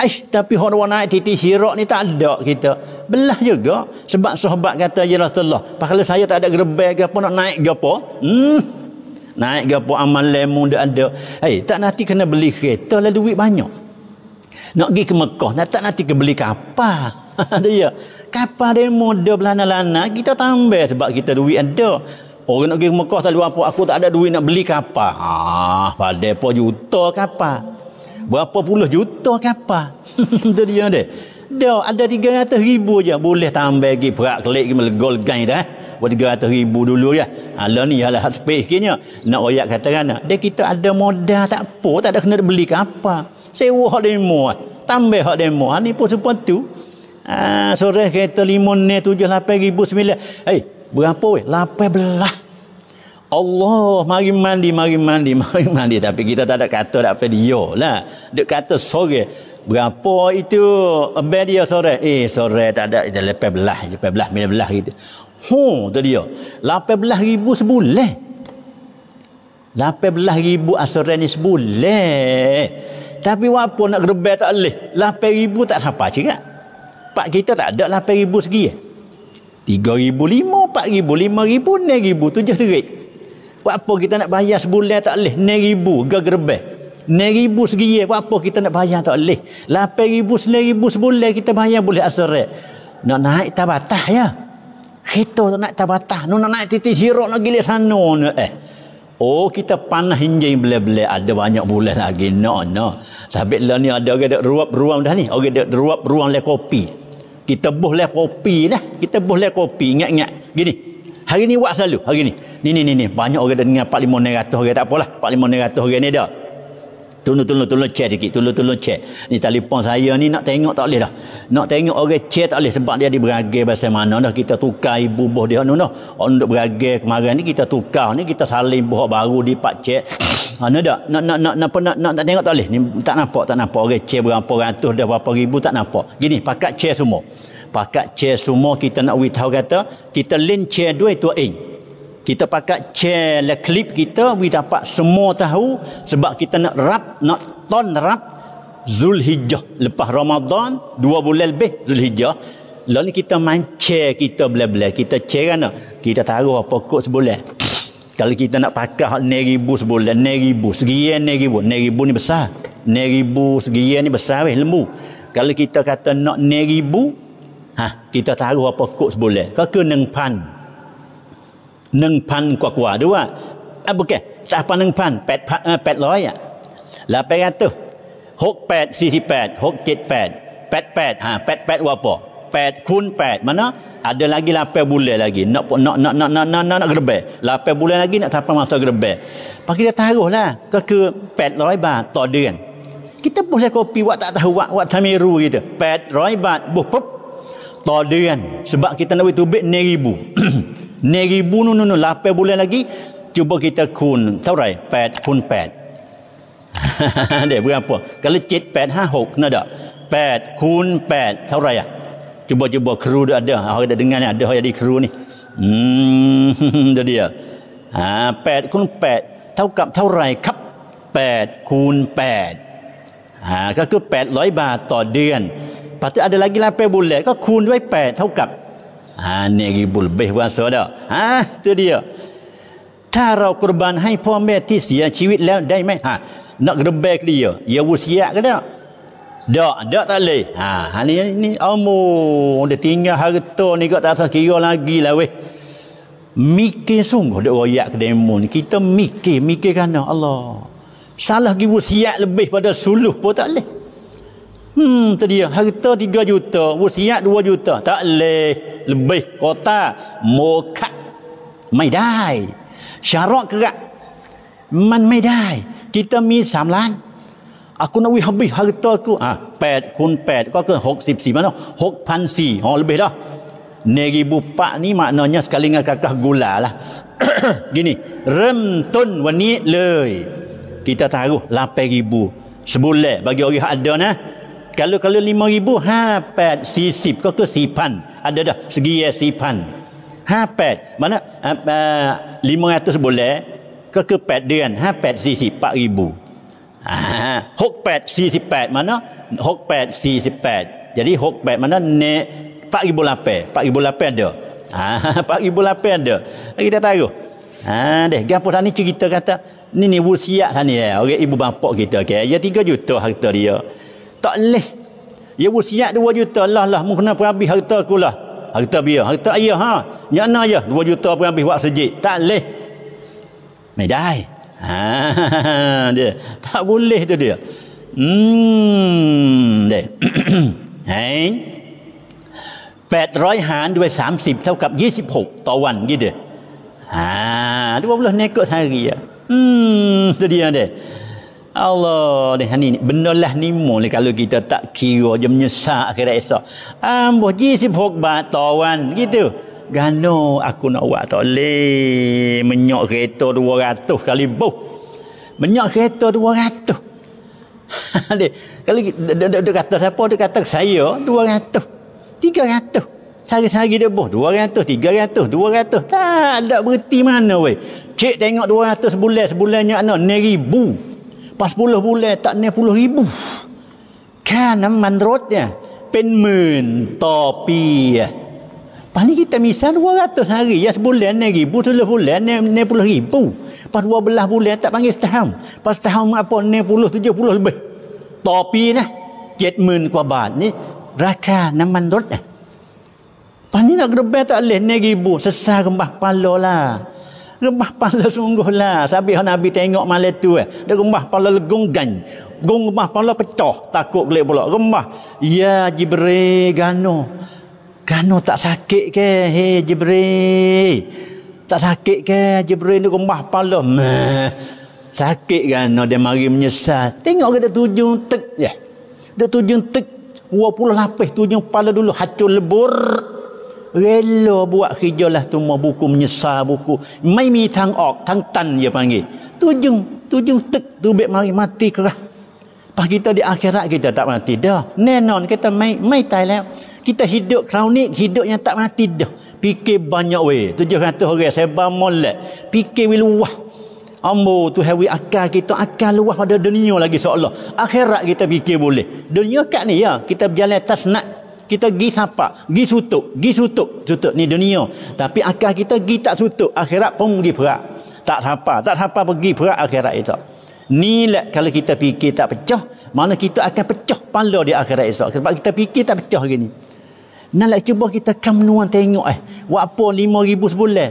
Aish, tapi huruf naik titik hirak ni tak ada kita. Belah juga. Sebab sahabat kata, Ya Rasulullah, kalau saya tak ada gerbek ke apa, nak naik ke apa? Hmm. Naik ke apa amal lemu dia ada. Hey, eh, tak nanti kena beli kereta lah duit banyak. Nak pergi ke Mekah, nak tak nanti kena beli kapal. ya. [LAUGHS] kapal dia muda belana-lana, kita tambah sebab kita duit ada. Orang nak pergi ke Mekah, tak apa, aku tak ada duit nak beli kapal. Ah, pada apa juta kapal berapa puluh juta ke apa? [LAUGHS] itu dia dia dia ada tiga ratus ribu je boleh tambah lagi perak kelik ke melegol gain dah eh. buat ratus ribu dulu ya ala ni ala space kini nak royak kata kan dia kita ada modal tak apa tak ada kena beli apa. sewa hak demo eh. tambah hak demo ha, ni pun sempat tu Ah, sore kereta limon ni tujuh lapan ribu sembilan. Eh, berapa weh? Lapan belah. Allah mari mandi mari mandi [LAUGHS] mari mandi tapi kita tak ada kata tak apa dia lah dia kata sore berapa itu abang dia sore eh sore tak ada dia lepas belah lepas belah lepas belah gitu hu tu dia belah ribu sebulan belah ribu asore ni sebulan tapi apa nak gerbel tak leh 8 ribu tak sampai cerak pak kita tak ada 8 ribu segi Tiga ribu lima, pak ribu lima ribu 6 ribu tu terik Buat apa kita nak bayar sebulan tak boleh? Ini ribu gegerbeh. Ini ribu segiye. Buat apa kita nak bayar tak boleh? Lapan ribu, sembilan ribu sebulan kita bayar boleh asyarat. Nak naik tabatah ya. Kita tak nak tabatah. Nak naik titik sirok nak gilir sana. Ni, eh. Oh kita panah yang boleh boleh ada banyak bulan lagi no no. Sabit lah ni ada orang dak ruap ruang dah ni. Orang dak ruap ruang le kopi. Kita boleh kopi dah. Kita boleh kopi ingat-ingat gini. Hari ni buat selalu. Hari ni. Ni ni ni ni. Banyak orang dah dengar 4 5 900 orang tak apalah. 4 5 900 orang ni dah. Tolong tolong tolong cek dikit. Tolong tolong cek. Ni telefon saya ni nak tengok tak boleh dah. Nak tengok orang cek tak boleh sebab dia di beragai bahasa mana dah kita tukar ibu boh dia anu noh. Orang duk beragai kemarin ni kita tukar ni kita saling buah baru di pak chat. Anu dah. Nak nak nak nak nak nak tak tengok tak boleh. Ni tak nampak tak nampak orang chat berapa ratus dah berapa ribu tak nampak. Gini pakat chat semua pakat chair semua kita nak withdraw kata kita lin chair dua itu ing kita pakat chair le lah clip kita we dapat semua tahu sebab kita nak rap nak ton rap Zulhijjah lepas Ramadan dua bulan lebih Zulhijjah lalu kita main chair kita bela-bela kita chair kan kita taruh apa kok sebulan kalau kita nak pakai hak neribu sebulan neribu segian neribu neribu ni besar neribu segian ni besar weh lembu kalau kita kata nak neribu ฮะกี่ตถาควประกุสบุเลยก็คือหนึ่งพันหนึ่งพันกว่ากว่าด้วยว่าอะบุกแกจากพันหนึ่งพันแปดพันแปดร้อยอ่ะแล้วไปกันตัวหกแปดสี่สิบแปดหกเจ็ดแปดแปดแปดฮะแปดแปดว่าปอแปดคูณแปดมันเนาะอาจจะลากิลาเปบุเลยลากินเนาะเนาะเนาะเนาะเนาะเนาะกระเบะลาเปบุเลยลากินเนาะถ้าประมาณสักกระเบะพากิตาทากุละก็คือแปดร้อยบาทต่อเดือนิ kita boleh kopi wak tak tahu wak wak tak meru gitu 800 b a h บ buh ุ u p tolerant sebab kita nak tubik neribu [CLEARS THROAT] neribu nu nu nu lapan bulan lagi cuba kita kun tahu rai pet kun pet [LAUGHS] dia berapa kalau cet pet ha hok kena tak pet kun pet tahu rai ya cuba cuba kru dia ada orang dah dengar ni ada orang jadi kru ni hmm [LAUGHS] dia ya? dia ha pet kun pet tahu kap tahu rai kap pet kun pet ha ก็คือ800บาทต่อเดือน Lepas tu ada lagi 8 bulat. Kau kun 8 tahu kak. Ha, ni lagi pun lebih kuasa dah. Ha, tu dia. Tarau kurban hai puan metis yang ciwit lewat dah main. Ha, nak gerbek ke dia. Ya usiak ke tak? Tak, tak tak boleh. Ha, ha ni, ni amur. Dia tinggal harta ni kat atas kira lagi lah weh. Mikir sungguh dia royak ke demo ni. Kita mikir, mikir kerana Allah. Salah pergi usiak lebih pada suluh pun tak boleh. Hmm, tadi ya, harta 3 juta, wasiat 2 juta. Tak leh, lebih kota, muka. Mai dai. Syarat kerak. Man mai dai. Kita mi samlan. Aku nak wih habis harta aku. Ah, 8 x 8, kau ke 64 mana? 6,400. Oh, lebih dah. Negeri bupak ni maknanya sekali dengan kakak gula lah. [COUGHS] Gini, remtun wanit leh. Kita taruh 8,000. Sebulan bagi orang yang ada nah kalau kalau lima ribu ha pet si sip kau ke sipan ada dah segi ya sipan ha pet mana ha, ha, lima uh, ratus uh, boleh kau ke pet dia kan ha pet si sip empat ribu ha hok pet si sipet mana hok pet si sipet jadi hok pet mana ne empat ribu lapan empat ribu lapan ada ha [LAUGHS] empat ribu lapan ada kita tahu. ha deh gapo sana cerita kata ni ni wusiak sana ya eh. orang ibu bapak kita okey ya 3 juta harta dia tak leh ya wasiat 2 juta lah lah mu kena habis harta aku lah harta biar harta ayah ha nyana ya 2 juta pun habis buat sejid tak leh medai ha [LAUGHS] dia tak boleh tu dia hmm deh [COUGHS] hai pet roy han 30เท่ากับ26ต่อวัน gitu ha 20 nekot sehari ya hmm tu dia deh Allah ni ni benda lah ni kalau kita tak kira je menyesak akhirat esok ambo ji si fokbat tawan gitu gano aku nak buat tak boleh menyok kereta 200 kali boh menyok kereta 200 Ade, [LAUGHS] kalau dia, dia, dia kata siapa dia kata saya 200 300 sehari-hari dia boh 200 300 200 tak ada berhenti mana weh cik tengok 200 bulan, sebulannya ana 1000 pas puluh bulan tak ni puluh ribu. Kan naman rotnya. Pen mun topi. Paling kita misal 200 hari. Ya sebulan ni ribu, sebulan bulan ni puluh ribu. Pas dua belah bulan tak panggil setahun. Pas setahun apa ni puluh tujuh puluh lebih. Topi ni. Jet mun kuah bat ni. Raka naman rot ni. Paling nak gerbet tak boleh ni ribu. Sesar kembah palo lah rebah pala lah, Sabi Nabi tengok malam tu eh. Dia rebah pala legunggan. Gung rebah pala pecah. Takut gelik pula. Rebah. Ya Jibril gano. Gano tak sakit ke? Hei Jibril. Tak sakit ke? Jibril ni rebah pala. Meh. Sakit gano dia mari menyesal. Tengok kita tujung tek. Ya. Dia tujung tek. Eh. puluh 28 tujung pala dulu. Hacur Lebur rela buat hijalah tu mau buku menyesal buku mai mi tang ok tang tan dia panggil tujung tujung tek tu bek mari mati kerah pas kita di akhirat kita tak mati dah nenon kita mai mai tai lah kita hidup kronik hidup yang tak mati dah fikir banyak we 700 orang sebab molek fikir wiluah Ambo tu hawi akal kita akal luah pada dunia lagi seolah. Akhirat kita fikir boleh. Dunia kat ni ya, kita berjalan atas nak kita gi sapa gi sutuk gi sutuk sutuk ni dunia tapi akal kita gi tak sutuk akhirat pun pergi perak tak sapa tak sapa pergi perak akhirat itu nilai kalau kita fikir tak pecah mana kita akan pecah pala di akhirat itu. sebab kita fikir tak pecah gini nak lah cuba kita kan menuan tengok eh buat apa ribu sebulan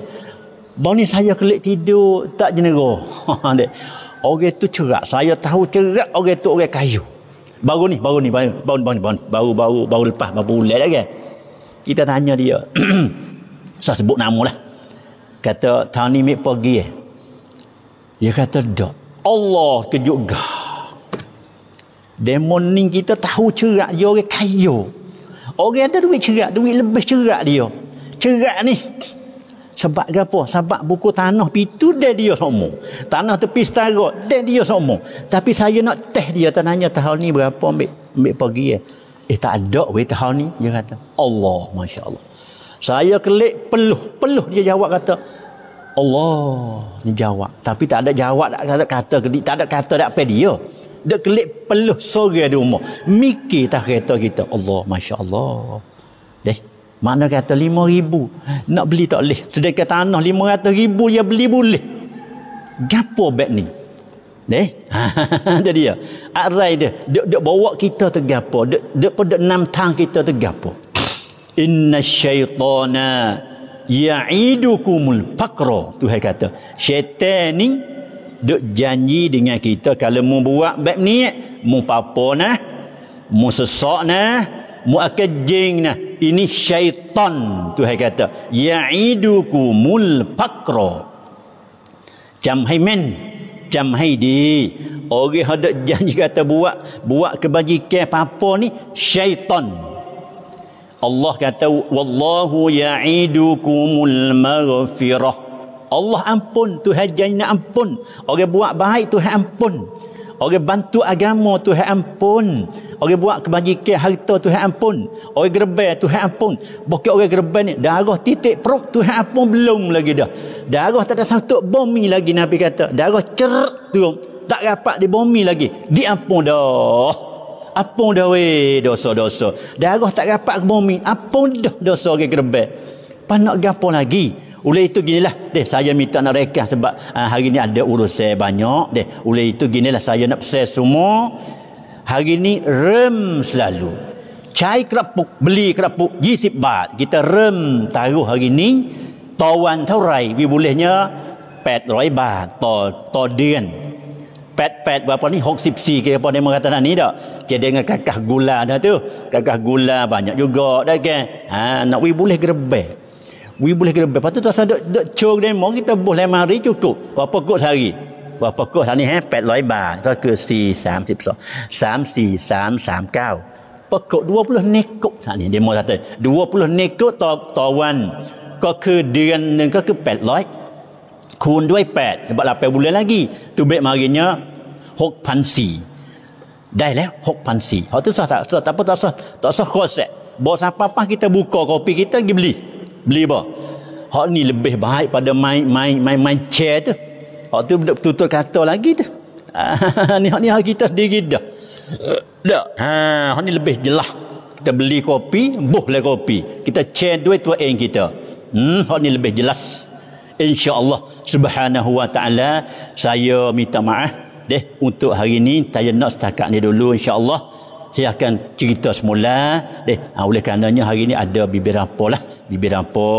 baru ni saya kelik tidur tak jenera [LAUGHS] orang tu cerak saya tahu cerak orang tu orang kayu baru ni baru ni baru baru baru ni, baru, baru, baru lepas baru bulan lagi kan? kita tanya dia [CLEARS THROAT] saya sebut nama lah kata tahun ni mik pergi eh dia kata dak Allah kejut gah demon ni kita tahu cerak dia orang kaya orang ada duit cerak duit lebih cerak dia cerak ni sebab ke apa? Sebab buku tanah pitu dia dia sokmo. Tanah tepi setara dia dia sokmo. Tapi saya nak teh dia tanahnya tahun ni berapa ambil ambil pagi eh. Eh tak ada We tahun ni dia kata. Allah masya-Allah. Saya kelik peluh-peluh dia jawab kata Allah ni jawab. Tapi tak ada jawab tak ada kata kedik tak ada kata dak pe dia. Dia kelik peluh sore di rumah. Mikir tak kereta kita. Allah masya-Allah. Deh. Mana kata lima ribu Nak beli tak boleh Sedekah tanah ratus ribu Dia beli boleh Gapo beg ni deh. Itu [LAUGHS] dia ya, Arai dia Dia, dia bawa kita gapo. Dia, dia pada enam tang kita gapo. Inna syaitana Ya'idukumul pakro Tuhan kata Syaitan ni Dia janji dengan kita Kalau mau buat beg ni mau papo nah mau sesak nah muakajjinah ini syaitan Tuhan kata yaiduku mul pakro jam hai men jam hai di orang ada janji kata buat buat kebajikan apa-apa ni syaitan Allah kata wallahu yaidukumul maghfirah Allah ampun Tuhan janji nak ampun orang buat baik Tuhan ampun Orang bantu agama Tuhan ampun. Orang buat kebajikan harta Tuhan ampun. Orang gerbai Tuhan ampun. Bukan orang gerbai ni. Darah titik perut Tuhan ampun belum lagi dah. Darah tak ada satu bomi lagi Nabi kata. Darah cer turun. Tak di dibomi lagi. Diampun dah. Apun dah weh dosa-dosa. Darah tak dapat ke bumi. Apun dah dosa orang gerbai. Panak nak gapo lagi? Oleh itu ginilah deh saya minta nak rekah sebab uh, hari ni ada urus saya banyak deh. Oleh itu ginilah saya nak pesan semua hari ni rem selalu. Cai kerapuk, beli kerapuk, jisip bat. Kita rem taruh hari ni tawan taurai bi bolehnya 800 bat to to dian. Kan. 88 berapa ni? 64 ke apa dia mengatakan ni dak? Dia dengan kakak gula dah tu. Kakak gula banyak juga dah kan. Ha nak we boleh gerbek we boleh kira lebih. Patut tuan dok dok cuk demo kita boleh lima hari cukup. Berapa kot sehari? Berapa kot sehari eh 800 bar. Tu ke 4 32. 3 4 3 3 9. Pokok 20 nekot sehari demo kata. 20 nekot to to wan. Ko ke dengan dengan ko ke 800 kun 28 sebab 8 bulan lagi tu baik marinya 6400 dah lah 6400 hotel sah tak sah tak apa tak sah tak sah kos eh bos apa-apa kita buka kopi kita pergi beli beli apa hak ni lebih baik pada main main main main chair tu hak tu betul-betul kata lagi tu [LAUGHS] ni hak ni hak kita sendiri dah dah ha hak ni lebih jelas kita beli kopi boh lah kopi kita chair duit tu eng kita hmm hak ni lebih jelas insyaallah subhanahu wa taala saya minta maaf deh untuk hari ni saya nak setakat ni dulu insyaallah saya akan cerita semula deh ha, oleh kerana hari ini ada bibir apa lah bibir apa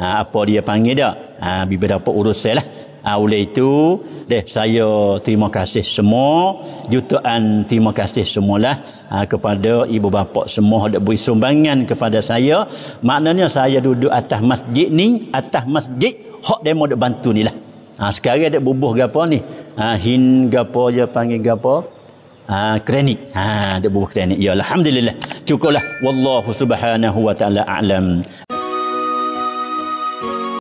ha, apa dia panggil dah ha, bibir apa urus saya lah ha, oleh itu deh saya terima kasih semua jutaan terima kasih semualah ha, kepada ibu bapa semua ada beri sumbangan kepada saya maknanya saya duduk atas masjid ni atas masjid hak demo nak bantu ni lah ha, sekarang ada bubuh gapo ni ha, hin gapo ya panggil gapo ha, kranik ha, dia buah kranik ya Alhamdulillah cukup lah Wallahu subhanahu wa ta'ala a'lam